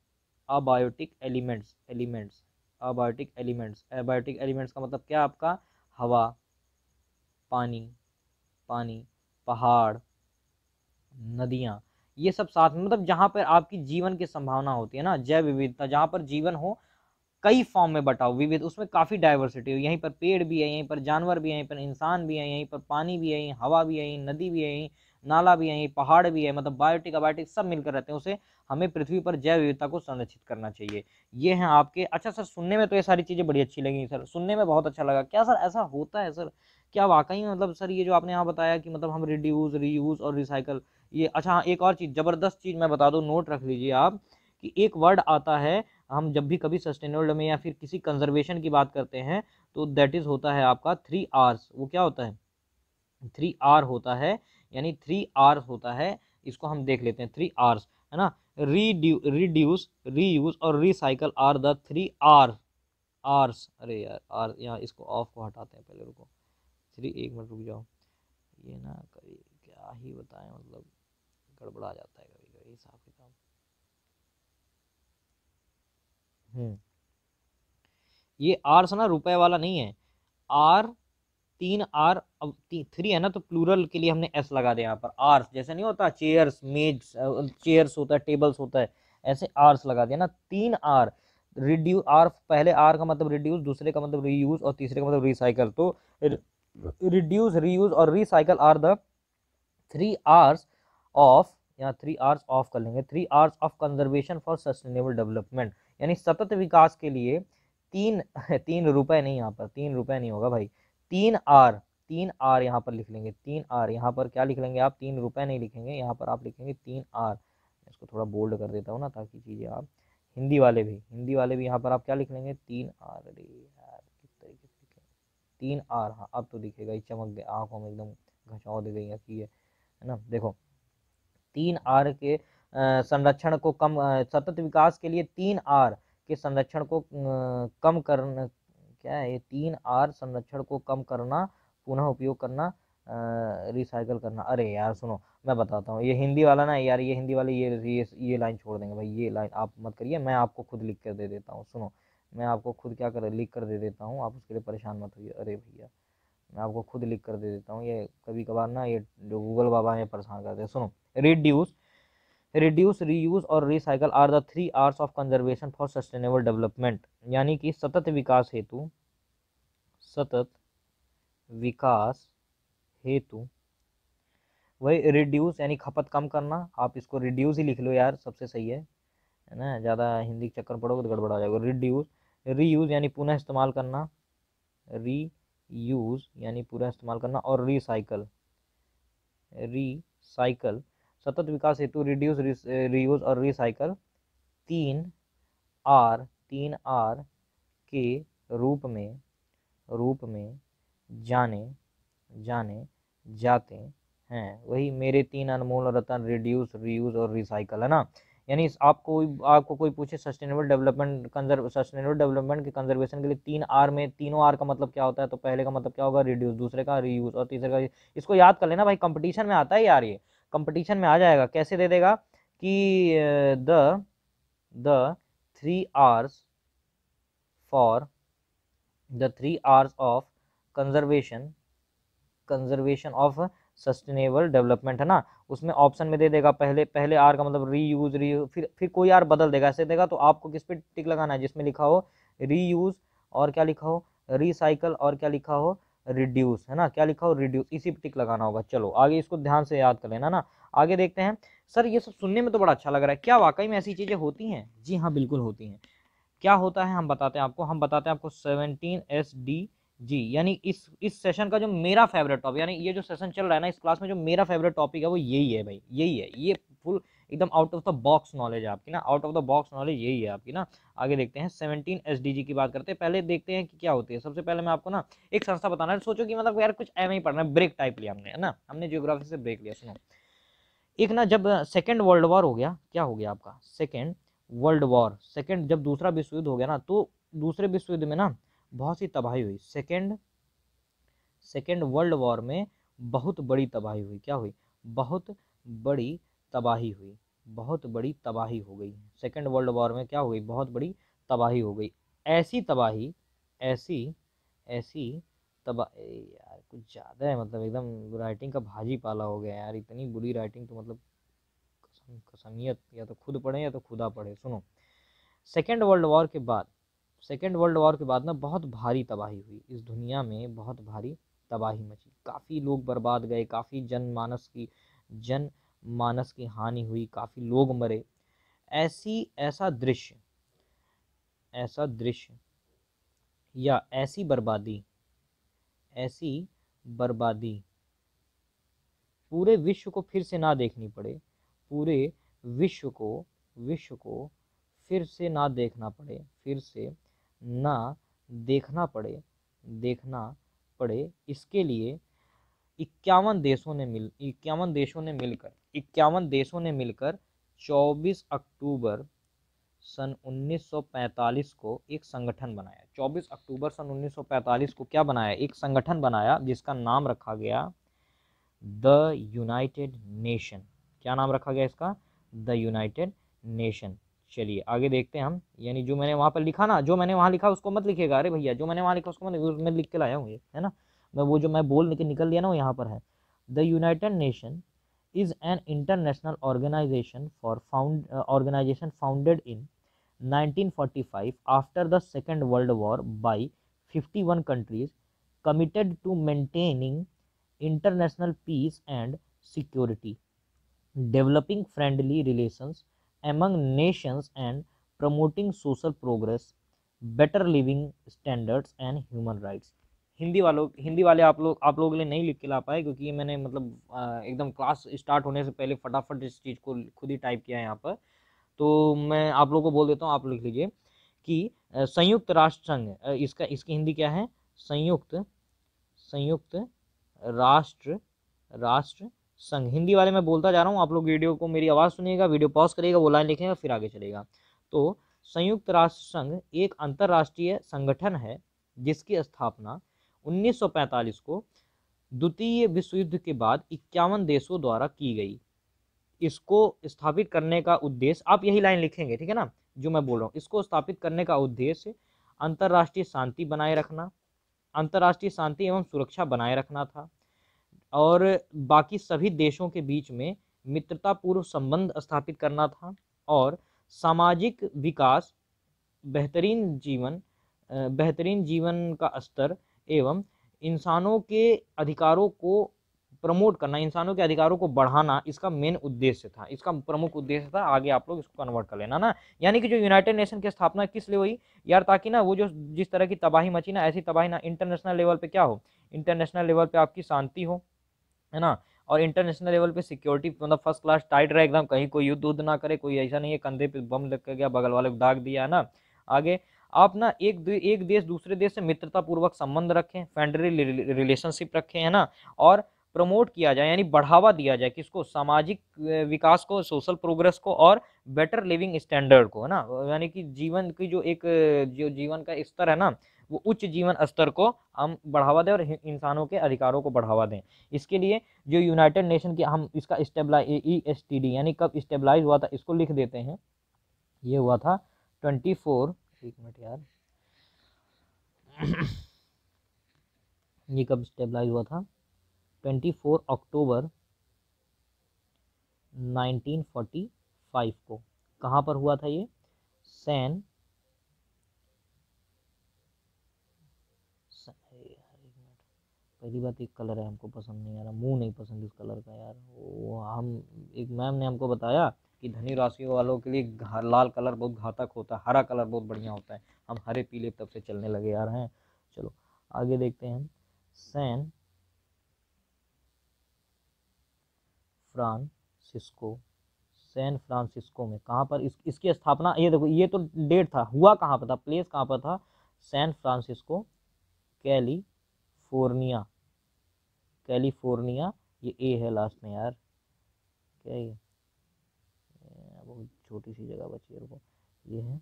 abiotic elements elements abiotic elements abiotic elements का मतलब क्या आपका हवा पानी पानी पहाड़ नदियाँ ये सब साथ में मतलब जहाँ पर आपकी जीवन की संभावना होती है ना जैव विविधता जहाँ पर जीवन हो कई फॉर्म में बटाओ विविध उसमें काफ़ी डाइवर्सिटी हो यहीं पर पेड़ भी है यहीं पर जानवर भी है यहीं पर इंसान भी है यहीं पर पानी भी है यहीं हवा भी है यहीं नदी भी है यहीं नाला भी है यहीं पहाड़ भी है मतलब बायोटिक अबायोटिक सब मिलकर रहते हैं उसे हमें पृथ्वी पर जैव विविधता को संरक्षित करना चाहिए ये हैं आपके अच्छा सर सुनने में तो ये सारी चीज़ें बड़ी अच्छी लगी सर सुनने में बहुत अच्छा लगा क्या सर ऐसा होता है सर क्या वाकई मतलब सर ये जो आपने यहाँ बताया कि मतलब हम रिड्यूज रीयूज और रिसाइकल ये अच्छा हाँ एक और चीज़ ज़बरदस्त चीज़ मैं बता दूँ नोट रख लीजिए आप कि एक वर्ड आता है हम जब भी कभी सस्टेनेबल में या फिर किसी कंजर्वेशन की बात करते हैं तो दैट इज़ होता है आपका थ्री आर्स वो क्या होता है थ्री आर होता है यानी थ्री आर्स होता है इसको हम देख लेते हैं थ्री आर्स है ना रीड्यू रिड्यूस रीयूज और recycle R the three R Rs अरे यार आर यहाँ इसको ऑफ को हटाते हैं पहले रुको थ्री एक मिनट रुक जाओ ये ना कभी क्या ही बताएं मतलब गड़बड़ा जाता है कभी कभी हिसाब किताब हम्म ये आर से ना रुपए वाला नहीं है आर तीन आर अब ती, थ्री है ना तो प्लूरल के लिए हमने एस लगा दिया यहाँ पर आर्स जैसे नहीं होता चेयर्स मेज चेयर्स होता है टेबल्स होता है ऐसे आर्स लगा दिया ना तीन आर रिड्यूस आर पहले आर का मतलब रिड्यूस दूसरे का मतलब रीयूज और तीसरे का मतलब रिसाइकल तो रिड्यूस रीयूज और recycle R the three Rs of यहाँ थ्री आर्स ऑफ कर लेंगे three Rs of conservation for sustainable development यानी सतत विकास के लिए तीन तीन रुपए नहीं यहाँ पर तीन रुपए नहीं होगा भाई तीन आर तीन आर यहाँ पर लिख लेंगे तीन आर यहाँ पर क्या लिख लेंगे आप तीन रुपए नहीं लिखेंगे यहाँ पर आप लिखेंगे तीन आर इसको थोड़ा बोल्ड कर देता हूँ ना ताकि चीज़ें आप हिंदी वाले भी हिंदी वाले भी यहाँ पर आप क्या लिख लेंगे तीन आर तीन आ रहा अब तो दिखेगा ही चमक गया आँखों में एकदम घचाव दे गई की है ना देखो तीन आर के संरक्षण को कम सतत विकास के लिए तीन आर के संरक्षण को कम करना क्या है ये तीन आर संरक्षण को कम करना पुनः उपयोग करना रिसाइकल करना अरे यार सुनो मैं बताता हूँ ये हिंदी वाला ना यार ये हिंदी वाले ये ये ये लाइन छोड़ देंगे भाई ये लाइन आप मत करिए मैं आपको खुद लिख कर दे देता हूँ सुनो मैं आपको खुद क्या कर लिख कर दे देता हूँ आप उसके लिए परेशान मत होइए अरे भैया मैं आपको खुद लिख कर दे देता हूँ ये कभी कभार ना ये जो गूगल बाबा है परेशान करते हैं सुनो रिड्यूस रिड्यूस रीयूज और recycle R the three Rs of conservation for sustainable development यानी कि सतत विकास हेतु सतत विकास हेतु वही रिड्यूस यानी खपत कम करना आप इसको रिड्यूस ही लिख लो यार सबसे सही है है ना ज़्यादा हिंदी के चक्कर पड़ोगे तो गड़बड़ा हो जाएगा रिड्यूस रीयूज़ यानी पुनः इस्तेमाल करना री यूज़ यानी पुनः इस्तेमाल करना और रिसाइकल रिसाइकल सतत विकास हेतु रिड्यूस रीयूज और रिसाइकल तीन आर तीन आर के रूप में रूप में जाने जाने जाते हैं वही मेरे तीन अनमोल रतन रिड्यूस रीयूज और रिसाइकल है ना यानी आपको आपको कोई पूछे sustainable development conserve sustainable development के कंजर्वेशन के लिए तीन आर में तीनों आर का मतलब क्या होता है तो पहले का मतलब क्या होगा रिड्यूस दूसरे का रीयूज और तीसरे का इसको याद कर लेना भाई कंपटीशन में आता है यार ये कंपटीशन में आ जाएगा कैसे दे देगा कि the the three Rs for the three Rs of conservation conservation of sustainable development है ना उसमें ऑप्शन में दे देगा पहले पहले आर का मतलब री यूज़ री फिर फिर कोई आर बदल देगा ऐसे देगा तो आपको किस पे टिक लगाना है जिसमें लिखा हो री यूज़ और क्या लिखा हो रिसाइकल और क्या लिखा हो रिड्यूस है ना क्या लिखा हो रिड्यूस इसी पे टिक लगाना होगा चलो आगे इसको ध्यान से याद कर लेना ना आगे देखते हैं सर ये सब सुनने में तो बड़ा अच्छा लग रहा है क्या वाकई में ऐसी चीज़ें होती हैं जी हाँ बिल्कुल होती हैं क्या होता है हम बताते हैं आपको हम बताते हैं आपको सेवनटीन एस डी जी यानी इस इस सेशन का जो मेरा फेवरेट टॉपिक यानी ये जो सेशन चल रहा है ना इस क्लास में जो मेरा फेवरेट टॉपिक है वो यही है भाई यही है ये फुल एकदम out of the box knowledge है आपकी ना out of the box knowledge यही है आपकी ना आगे देखते हैं सेवनटीन एस की बात करते हैं पहले देखते हैं कि क्या होती है सबसे पहले मैं आपको ना एक संस्था बताना है सोचो कि मतलब यार कुछ एम ही पढ़ना है ब्रेक टाइप लिया हमने है ना हमने जियोग्राफी से ब्रेक लिया सुनो एक ना जब सेकेंड वर्ल्ड वॉर हो गया क्या हो गया आपका सेकेंड वर्ल्ड वॉर सेकेंड जब दूसरा विश्व युद्ध हो गया ना तो दूसरे विश्व युद्ध में ना बहुत सी तबाही हुई सेकेंड सेकेंड वर्ल्ड वॉर में बहुत बड़ी तबाही हुई क्या हुई बहुत बड़ी तबाही हुई बहुत बड़ी तबाही हो गई सेकेंड वर्ल्ड वॉर में क्या हो गई बहुत बड़ी तबाही हो गई ऐसी तबाही ऐसी ऐसी तबाही यार कुछ ज़्यादा है मतलब एकदम राइटिंग का भाजी पाला हो गया यार इतनी बुरी राइटिंग तो मतलब कसम कसमियत या तो खुद पढ़े या तो खुदा पढ़े सुनो सेकेंड वर्ल्ड वॉर के बाद सेकेंड वर्ल्ड वॉर के बाद ना बहुत भारी तबाही हुई इस दुनिया में बहुत भारी तबाही मची काफ़ी लोग बर्बाद गए काफ़ी जनमानस की जन मानस की हानि हुई काफ़ी लोग मरे ऐसी ऐसा दृश्य ऐसा दृश्य या ऐसी बर्बादी ऐसी बर्बादी पूरे विश्व को फिर से ना देखनी पड़े पूरे विश्व को विश्व को फिर से ना देखना पड़े फिर से ना देखना पड़े देखना पड़े इसके लिए इक्यावन देशों ने मिल इक्यावन देशों ने मिलकर इक्यावन देशों ने मिलकर 24 अक्टूबर सन 1945 को एक संगठन बनाया 24 अक्टूबर सन 1945 को क्या बनाया एक संगठन बनाया जिसका नाम रखा गया द यूनाइटेड नेशन क्या नाम रखा गया इसका द यूनाइटेड नेशन चलिए आगे देखते हैं हम यानी जो मैंने वहाँ पर लिखा ना जो मैंने वहाँ लिखा उसको मत लिखेगा अरे भैया जो मैंने वहाँ लिखा उसको मत मैं लिख के लाया हूँ ये है ना मैं वो जो मैं बोल के निकल लिया ना वो यहाँ पर है the united nation is an international organization for found organization founded in 1945 after the second world war by 51 countries committed to maintaining international peace and security developing friendly relations among nations and promoting social progress better living standards and human rights Hindi वालों हिंदी वाले आप लोग आप लोगों के लिए नहीं लिख के ला पाए क्योंकि ये मैंने मतलब एकदम क्लास स्टार्ट होने से पहले फटाफट इस चीज़ को खुद ही टाइप किया है यहाँ पर तो मैं आप लोगों को बोल देता हूँ आप लिख लीजिए कि संयुक्त राष्ट्र संघ इसका इसकी हिंदी क्या है संयुक्त संयुक्त राष्ट्र राष्ट्र संघ हिंदी वाले मैं बोलता जा रहा हूँ आप लोग वीडियो को मेरी आवाज़ सुनिएगा वीडियो पॉज करेगा वो लाइन लिखेगा फिर आगे चलेगा तो संयुक्त राष्ट्र संघ एक अंतर्राष्ट्रीय संगठन है जिसकी स्थापना 1945 को द्वितीय विश्व युद्ध के बाद इक्यावन देशों द्वारा की गई इसको स्थापित करने का उद्देश्य आप यही लाइन लिखेंगे ठीक है ना जो मैं बोल रहा हूँ इसको स्थापित करने का उद्देश्य अंतर्राष्ट्रीय शांति बनाए रखना अंतर्राष्ट्रीय शांति एवं सुरक्षा बनाए रखना था और बाकी सभी देशों के बीच में मित्रतापूर्व संबंध स्थापित करना था और सामाजिक विकास बेहतरीन जीवन बेहतरीन जीवन का स्तर एवं इंसानों के अधिकारों को प्रमोट करना इंसानों के अधिकारों को बढ़ाना इसका मेन उद्देश्य था इसका प्रमुख उद्देश्य था आगे आप लोग इसको कन्वर्ट कर लेना ना यानी कि जो यूनाइटेड नेशन की स्थापना किस लिए हुई यार ताकि ना वो जो जिस तरह की तबाही मची ना ऐसी तबाही ना इंटरनेशनल लेवल पे क्या हो इंटरनेशनल लेवल पे आपकी शांति हो है ना और इंटरनेशनल लेवल पे सिक्योरिटी मतलब फर्स्ट क्लास टाइट रहे एकदम कहीं कोई युद्ध उद्ध ना करे कोई ऐसा नहीं है कंधे पे बम लग गया बगल वाले को दाग दिया है ना आगे आप ना एक एक देश दूसरे देश से मित्रता पूर्वक संबंध रखें फ्रेंडली रिलेशनशिप रखें है ना और प्रमोट किया जाए यानी बढ़ावा दिया जाए किसको सामाजिक विकास को सोशल प्रोग्रेस को और बेटर लिविंग स्टैंडर्ड को है ना यानी कि जीवन की जो एक जो जीवन का स्तर है ना वो उच्च जीवन स्तर को हम बढ़ावा दें और इंसानों के अधिकारों को बढ़ावा दें इसके लिए जो यूनाइटेड नेशन की हम इसका stabilize E S T D यानी कब स्टेबलाइज हुआ था इसको लिख देते हैं ये हुआ था ट्वेंटी फोर एक मिनट यार ये कब स्टेबलाइज हुआ था twenty four October nineteen forty five को कहाँ पर हुआ था ये सैन पहली बात एक कलर है हमको पसंद नहीं आ रहा मुँह नहीं पसंद इस कलर का यार वो हम एक मैम ने हमको बताया कि धनी राशि वालों के लिए लाल कलर बहुत घातक होता है हरा कलर बहुत बढ़िया होता है हम हरे पीले तब से चलने लगे यार हैं चलो आगे देखते हैं सैन फ्रांसिस्को सैन फ्रांसिस्को में कहाँ पर इस, इसकी स्थापना ये देखो ये तो डेट था हुआ कहाँ पर था प्लेस कहाँ पर था San Francisco Cali California California ये ए है लास्ट में यार क्या ये बहुत छोटी सी जगह बची है रुको ये है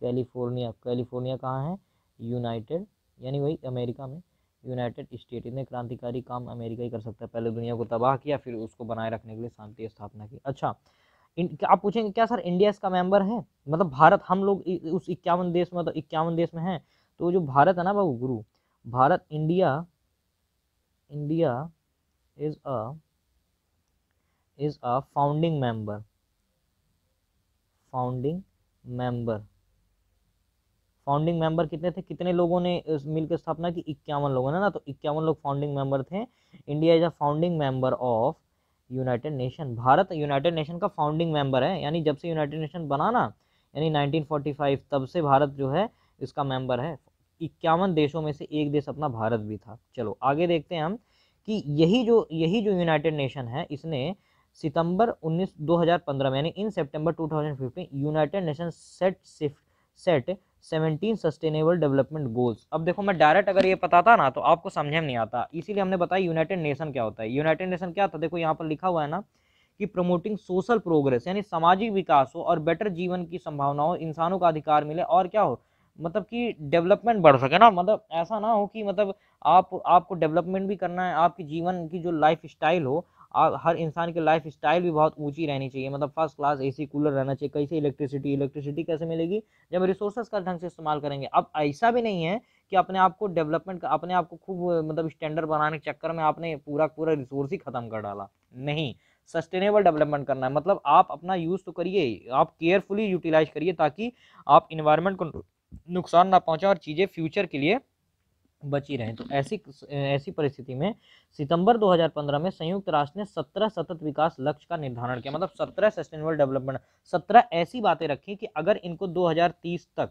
कैलिफोर्निया कैलिफोर्निया कहाँ है यूनाइटेड यानी वही अमेरिका में यूनाइटेड स्टेट इतने क्रांतिकारी काम अमेरिका ही कर सकता है पहले दुनिया को तबाह किया फिर उसको बनाए रखने के लिए शांति स्थापना की अच्छा आप पूछेंगे क्या सर इंडिया इसका मेंबर है मतलब भारत हम लोग उस इक्यावन देश में मतलब इक्यावन देश में हैं तो जो भारत है ना बाबू गुरु Bharat India India is a is a founding member founding member founding member कितने थे कितने लोगों ने मिलकर स्थापना की इक्यावन लोगों ने ना तो इक्यावन लोग फाउंडिंग मेंबर थे India is a founding member of united nation Bharat united nation का फाउंडिंग मेंबर है यानी जब से यूनाइटेड नेशन बना ना यानी 1945 तब से भारत जो है इसका मेंबर है इक्यावन देशों में से एक देश अपना भारत भी था चलो आगे देखते हैं हम कि यही जो यही जो यूनाइटेड नेशन है इसने सितंबर 19 2015 में यानी in September 2015 united nation set सिफ्ट set seventeen sustainable development goals अब देखो मैं डायरेक्ट अगर ये पता था ना तो आपको समझ में नहीं आता इसीलिए हमने बताया यूनाइटेड नेशन क्या होता है यूनाइटेड नेशन क्या था देखो यहाँ पर लिखा हुआ है ना कि प्रमोटिंग सोशल प्रोग्रेस यानी सामाजिक विकास हो और बेटर जीवन की संभावना हो इंसानों का अधिकार मिले और क्या हो मतलब कि डेवलपमेंट बढ़ सके ना मतलब ऐसा ना हो कि मतलब आप आपको डेवलपमेंट भी करना है आपकी जीवन की जो लाइफ स्टाइल हो हर इंसान की लाइफ स्टाइल भी बहुत ऊंची रहनी चाहिए मतलब फर्स्ट क्लास एसी कूलर रहना चाहिए कैसे इलेक्ट्रिसिटी इलेक्ट्रिसिटी कैसे मिलेगी जब रिसोर्सेज का ढंग से इस्तेमाल करेंगे अब ऐसा भी नहीं है कि अपने आप को डेवलपमेंट का अपने आप को खूब मतलब स्टैंडर्ड बनाने के चक्कर में आपने पूरा पूरा रिसोर्स ही ख़त्म कर डाला नहीं सस्टेनेबल डेवलपमेंट करना है मतलब आप अपना यूज़ तो करिए आप केयरफुली यूटिलाइज करिए ताकि आप इन्वायरमेंट को नुकसान ना पहुँचाएं और चीज़ें फ्यूचर के लिए बची रहें तो, तो ऐसी ऐसी परिस्थिति में सितंबर 2015 में संयुक्त राष्ट्र ने 17 सतत विकास लक्ष्य का निर्धारण किया मतलब 17 सस्टेनेबल डेवलपमेंट 17 ऐसी बातें रखी कि अगर इनको 2030 तक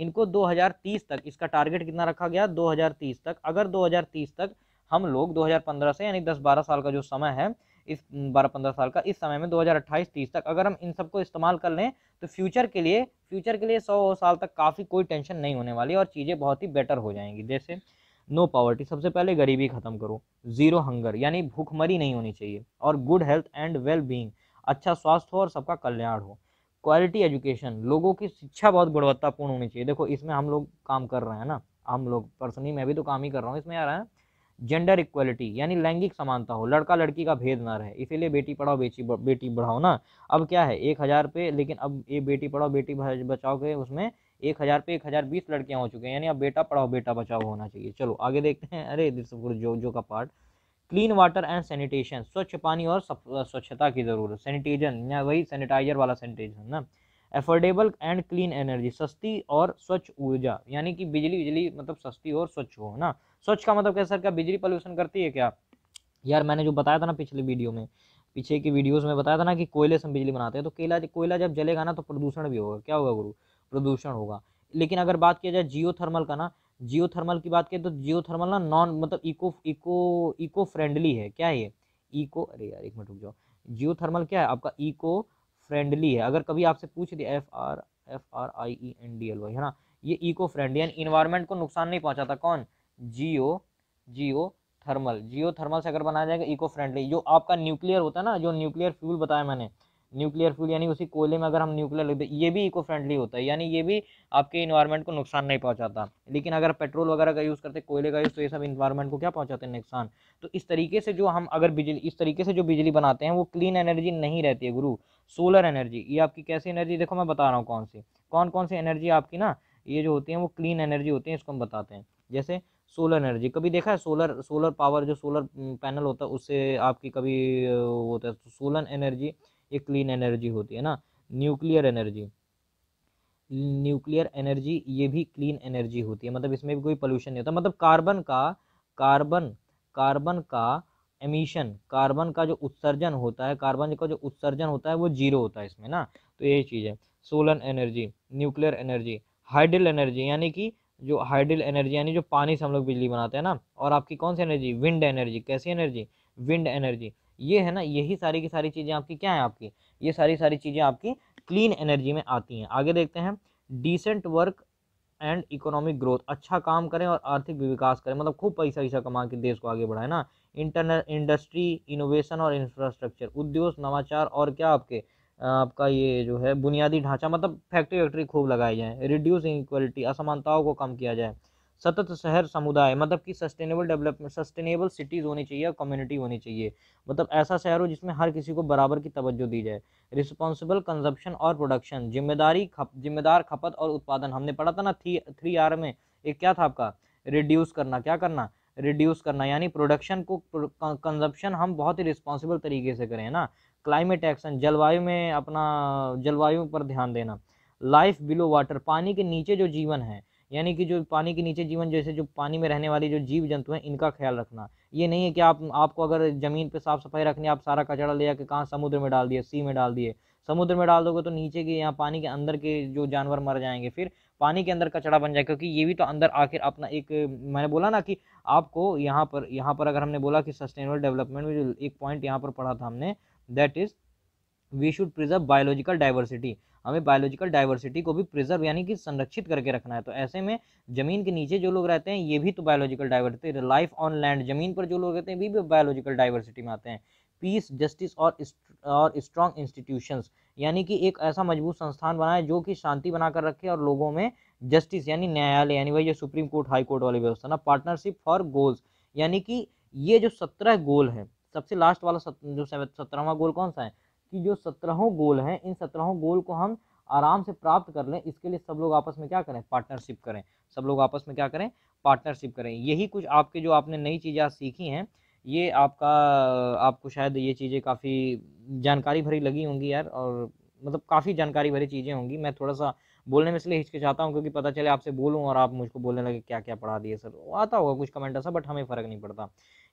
इनको 2030 तक इसका टारगेट कितना रखा गया 2030 तक अगर 2030 तक हम लोग 2015 से यानी 10-12 साल का जो समय है इस बारह पंद्रह साल का इस समय में 2028 30 तक अगर हम इन सबको इस्तेमाल कर लें तो फ्यूचर के लिए फ्यूचर के लिए सौ साल तक काफ़ी कोई टेंशन नहीं होने वाली और चीज़ें बहुत ही बेटर हो जाएंगी जैसे नो पावर्टी सबसे पहले गरीबी ख़त्म करो जीरो हंगर यानी भूखमरी नहीं होनी चाहिए और good health and well being अच्छा स्वास्थ्य हो और सबका कल्याण हो क्वालिटी एजुकेशन लोगों की शिक्षा बहुत गुणवत्तापूर्ण होनी चाहिए देखो इसमें हम लोग काम कर रहे हैं ना हम लोग पर्सनली मैं भी तो काम ही कर रहा हूँ इसमें आ रहा है जेंडर इक्वलिटी यानी लैंगिक समानता हो लड़का लड़की का भेद ना रहे इसीलिए बेटी पढ़ाओ बेटी बेटी बढ़ाओ ना अब क्या है एक हज़ार पे लेकिन अब ये बेटी पढ़ाओ बेटी बचाओ के उसमें एक हज़ार पे एक हज़ार बीस लड़कियाँ हो चुके हैं यानी अब बेटा पढ़ाओ बेटा बचाओ होना चाहिए चलो आगे देखते हैं अरे जो जो का part clean water and sanitation स्वच्छ पानी और स्वच्छता की ज़रूरत सैनिटेशन या वही सैनिटाइजर वाला सैनिटेजन ना एफोर्डेबल एंड क्लीन एनर्जी सस्ती और स्वच्छ ऊर्जा यानी कि बिजली बिजली मतलब सस्ती और स्वच्छ हो ना स्वच्छ का मतलब क्या सर क्या बिजली पॉल्यूशन करती है क्या यार मैंने जो बताया था ना पिछले वीडियो में पीछे की वीडियोज में बताया था ना कि कोयले से हम बिजली बनाते हैं तो केला कोयला जब जलेगा ना तो प्रदूषण भी होगा क्या होगा गुरु प्रदूषण होगा लेकिन अगर बात किया जाए जियो थर्मल का ना जियो थर्मल की बात करें तो जियो थर्मल ना नॉन मतलब इको इको इको फ्रेंडली है क्या ये इको अरे यार एक मिनट रुक जाओ जियो थर्मल क्या है आपका इको फ्रेंडली है अगर कभी आपसे पूछ दिया F R F R I E N D L Y है ना ये इको फ्रेंडली यानी इन्वायरमेंट को नुकसान नहीं पहुंचाता कौन जियो जियो थर्मल जियो थर्मल से अगर बनाया जाएगा इको फ्रेंडली जो आपका न्यूक्लियर होता है ना जो न्यूक्लियर फ्यूल बताया मैंने न्यूक्लियर फ्यूल यानी उसी कोयले में अगर हम न्यूक्लियर लगते ये भी इको फ्रेंडली होता है यानी ये भी आपके इन्वायरमेंट को नुकसान नहीं पहुंचाता लेकिन अगर पेट्रोल वगैरह का यूज़ करते कोयले का यूज़ तो ये सब इन्वायरमेंट को क्या पहुंचाते हैं नुकसान तो इस तरीके से जो हम अगर बिजली इस तरीके से जो बिजली बनाते हैं वो क्लीन एनर्जी नहीं रहती है गुरु सोलर एनर्जी ये आपकी कैसी एनर्जी देखो मैं बता रहा हूँ कौन सी कौन कौन सी एनर्जी आपकी ना ये जो होती है वो क्लीन एनर्जी होती है इसको हम बताते हैं जैसे सोलर एनर्जी कभी देखा है सोलर सोलर पावर जो सोलर पैनल होता है उससे आपकी कभी होता है तो सोलर एनर्जी ये क्लीन एनर्जी होती है ना न्यूक्लियर एनर्जी न्यूक्लियर एनर्जी ये भी क्लीन एनर्जी होती है मतलब इसमें भी कोई पोल्यूशन नहीं होता मतलब कार्बन का कार्बन कार्बन का एमिशन कार्बन का जो उत्सर्जन होता है कार्बन का जो उत्सर्जन होता है वो जीरो होता है इसमें ना तो यही चीज़ है solar energy nuclear energy hydral energy यानी कि जो हाइड्रिल एनर्जी यानी जो पानी से हम लोग बिजली बनाते हैं ना और आपकी कौन सी एनर्जी विंड एनर्जी कैसी एनर्जी विंड एनर्जी ये है ना यही सारी की सारी चीज़ें आपकी क्या है आपकी ये सारी सारी चीज़ें आपकी क्लीन एनर्जी में आती हैं आगे देखते हैं decent work and economic growth अच्छा काम करें और आर्थिक विकास करें मतलब खूब पैसा वैसा कमा के देश को आगे बढ़ाए ना इंटरनेट इंडस्ट्री इनोवेशन और इंफ्रास्ट्रक्चर उद्योग नवाचार और क्या आपके आपका ये जो है बुनियादी ढांचा मतलब फैक्ट्री वैक्ट्री खूब लगाई जाए रिड्यूस इनक्वलिटी असमानताओं को कम किया जाए सतत शहर समुदाय मतलब कि सस्टेनेबल डेवलपमेंट सस्टेनेबल सिटीज़ होनी चाहिए और कम्युनिटी होनी चाहिए मतलब ऐसा शहर हो जिसमें हर किसी को बराबर की तवज्जो दी जाए रिस्पॉन्सिबल कंजप्शन और प्रोडक्शन जिम्मेदारी खप जिम्मेदार खपत और उत्पादन हमने पढ़ा था ना थ्री थ्री आर में एक क्या था आपका रिड्यूस करना क्या करना रिड्यूस करना यानी प्रोडक्शन को कंजप्शन हम बहुत ही रिस्पॉन्सिबल तरीके से करें ना क्लाइमेट एक्शन जलवायु में अपना जलवायु पर ध्यान देना लाइफ बिलो वाटर पानी के नीचे जो जीवन है यानी कि जो पानी के नीचे जीवन जैसे जो पानी में रहने वाली जो जीव जंतु हैं इनका ख्याल रखना ये नहीं है कि आप आपको अगर ज़मीन पे साफ़ सफाई रखनी आप सारा कचरा ले जाकर कहाँ समुद्र में डाल दिए सी में डाल दिए समुद्र में डाल दोगे तो नीचे के यहाँ पानी के अंदर के जो जानवर मर जाएंगे फिर पानी के अंदर कचरा बन जाए क्योंकि ये भी तो अंदर आखिर अपना एक मैंने बोला ना कि आपको यहाँ पर यहाँ पर अगर हमने बोला कि सस्टेनेबल डेवलपमेंट में जो एक पॉइंट यहाँ पर पढ़ा था हमने that is we should preserve biological diversity हमें बायोलॉजिकल डाइवर्सिटी को भी प्रिजर्व यानी कि संरक्षित करके रखना है तो ऐसे में ज़मीन के नीचे जो लोग रहते हैं ये भी तो biological diversity life on land ज़मीन पर जो लोग रहते हैं भी, भी बायोलॉजिकल डाइवर्सिटी में आते हैं पीस जस्टिस और और स्ट्रॉन्ग इंस्टीट्यूशंस यानी कि एक ऐसा मजबूत संस्थान बनाए जो कि शांति बनाकर रखे और लोगों में जस्टिस यानी न्यायालय यानी वही ये सुप्रीम कोर्ट हाई कोर्ट वाली व्यवस्था ना पार्टनरशिप फॉर गोल्स यानी कि ये जो सत्रह गोल हैं सबसे लास्ट वाला सत, जो सत्रहवा गोल कौन सा है कि जो सत्रहों गोल हैं इन सत्रहों गोल को हम आराम से प्राप्त कर लें इसके लिए सब लोग आपस में क्या करें पार्टनरशिप करें सब लोग आपस में क्या करें पार्टनरशिप करें यही कुछ आपके जो आपने नई चीज़ें सीखी हैं ये आपका आपको शायद ये चीज़ें काफ़ी जानकारी भरी लगी होंगी यार और मतलब काफ़ी जानकारी भरी चीज़ें होंगी मैं थोड़ा सा बोलने में इसलिए हिचकिचाता हूँ क्योंकि पता चले आपसे बोलूँ और आप मुझको बोलने लगे क्या क्या पढ़ा दिए सर आता होगा कुछ कमेंट ऐसा बट हमें फ़र्क नहीं पड़ता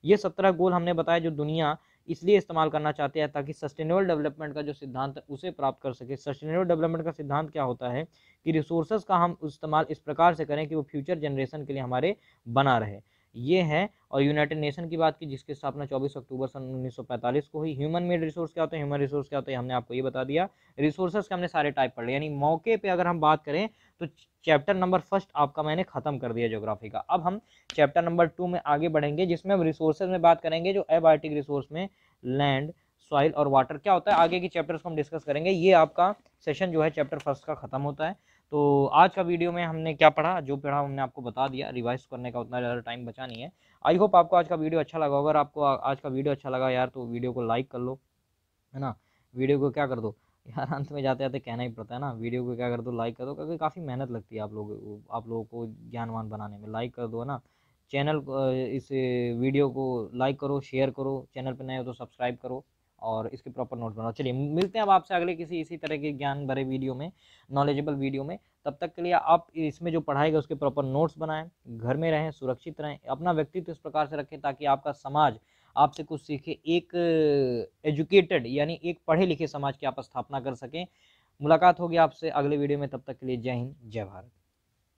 ये सत्रह गोल हमने बताया जो दुनिया इसलिए इस्तेमाल करना चाहते हैं ताकि सस्टेनेबल डेवलपमेंट का जो सिद्धांत है उसे प्राप्त कर सके सस्टेनेबल डेवलपमेंट का सिद्धांत क्या होता है कि रिसोर्सेज का हम इस्तेमाल इस प्रकार से करें कि वो फ्यूचर जनरेशन के लिए हमारे बना रहे ये हैं और यूनाइटेड नेशन की बात की जिसकी स्थापना 24 अक्टूबर सन 1945 को हुई ह्यूमन मेड रिसोर्स क्या होते हैं ह्यूमन रिसोर्स क्या होते हैं हमने आपको ये बता दिया रिसोर्सेज के हमने सारे टाइप पढ़े यानी मौके पे अगर हम बात करें तो चैप्टर नंबर फर्स्ट आपका मैंने खत्म कर दिया ज्योग्राफी का अब हम चैप्टर नंबर टू में आगे बढ़ेंगे जिसमें हम रिसोर्सेज में बात करेंगे जो एबायोटिक रिसोर्स में लैंड सॉइल और वाटर क्या होता है आगे की चैप्टर्स को हम डिस्कस करेंगे ये आपका सेशन जो है चैप्टर फर्स्ट का खत्म होता है तो आज का वीडियो में हमने क्या पढ़ा जो पढ़ा हमने आपको बता दिया रिवाइज करने का उतना ज़्यादा टाइम बचा नहीं है आई होप आपको आज का वीडियो अच्छा लगा अगर आपको आज का वीडियो अच्छा लगा यार तो वीडियो को लाइक कर लो है ना वीडियो को क्या कर दो यार अंत में जाते जाते कहना ही पड़ता है ना वीडियो को क्या कर दो लाइक कर दो क्योंकि काफ़ी मेहनत लगती है आप लोग आप लोगों को ज्ञानवान बनाने में लाइक कर दो है ना चैनल इस वीडियो को लाइक करो शेयर करो चैनल पर नए हो तो सब्सक्राइब करो और इसके प्रॉपर नोट बनाओ चलिए मिलते हैं अब आपसे अगले किसी इसी तरह के ज्ञान भरे वीडियो में नॉलेजेबल वीडियो में तब तक के लिए आप इसमें जो पढ़ाएगा उसके प्रॉपर नोट्स बनाएं घर में रहें सुरक्षित रहें अपना व्यक्तित्व इस प्रकार से रखें ताकि आपका समाज आपसे कुछ सीखे एक एजुकेटेड यानी एक पढ़े लिखे समाज की आप स्थापना कर सकें मुलाकात होगी आपसे अगले वीडियो में तब तक के लिए जय हिंद जय भारत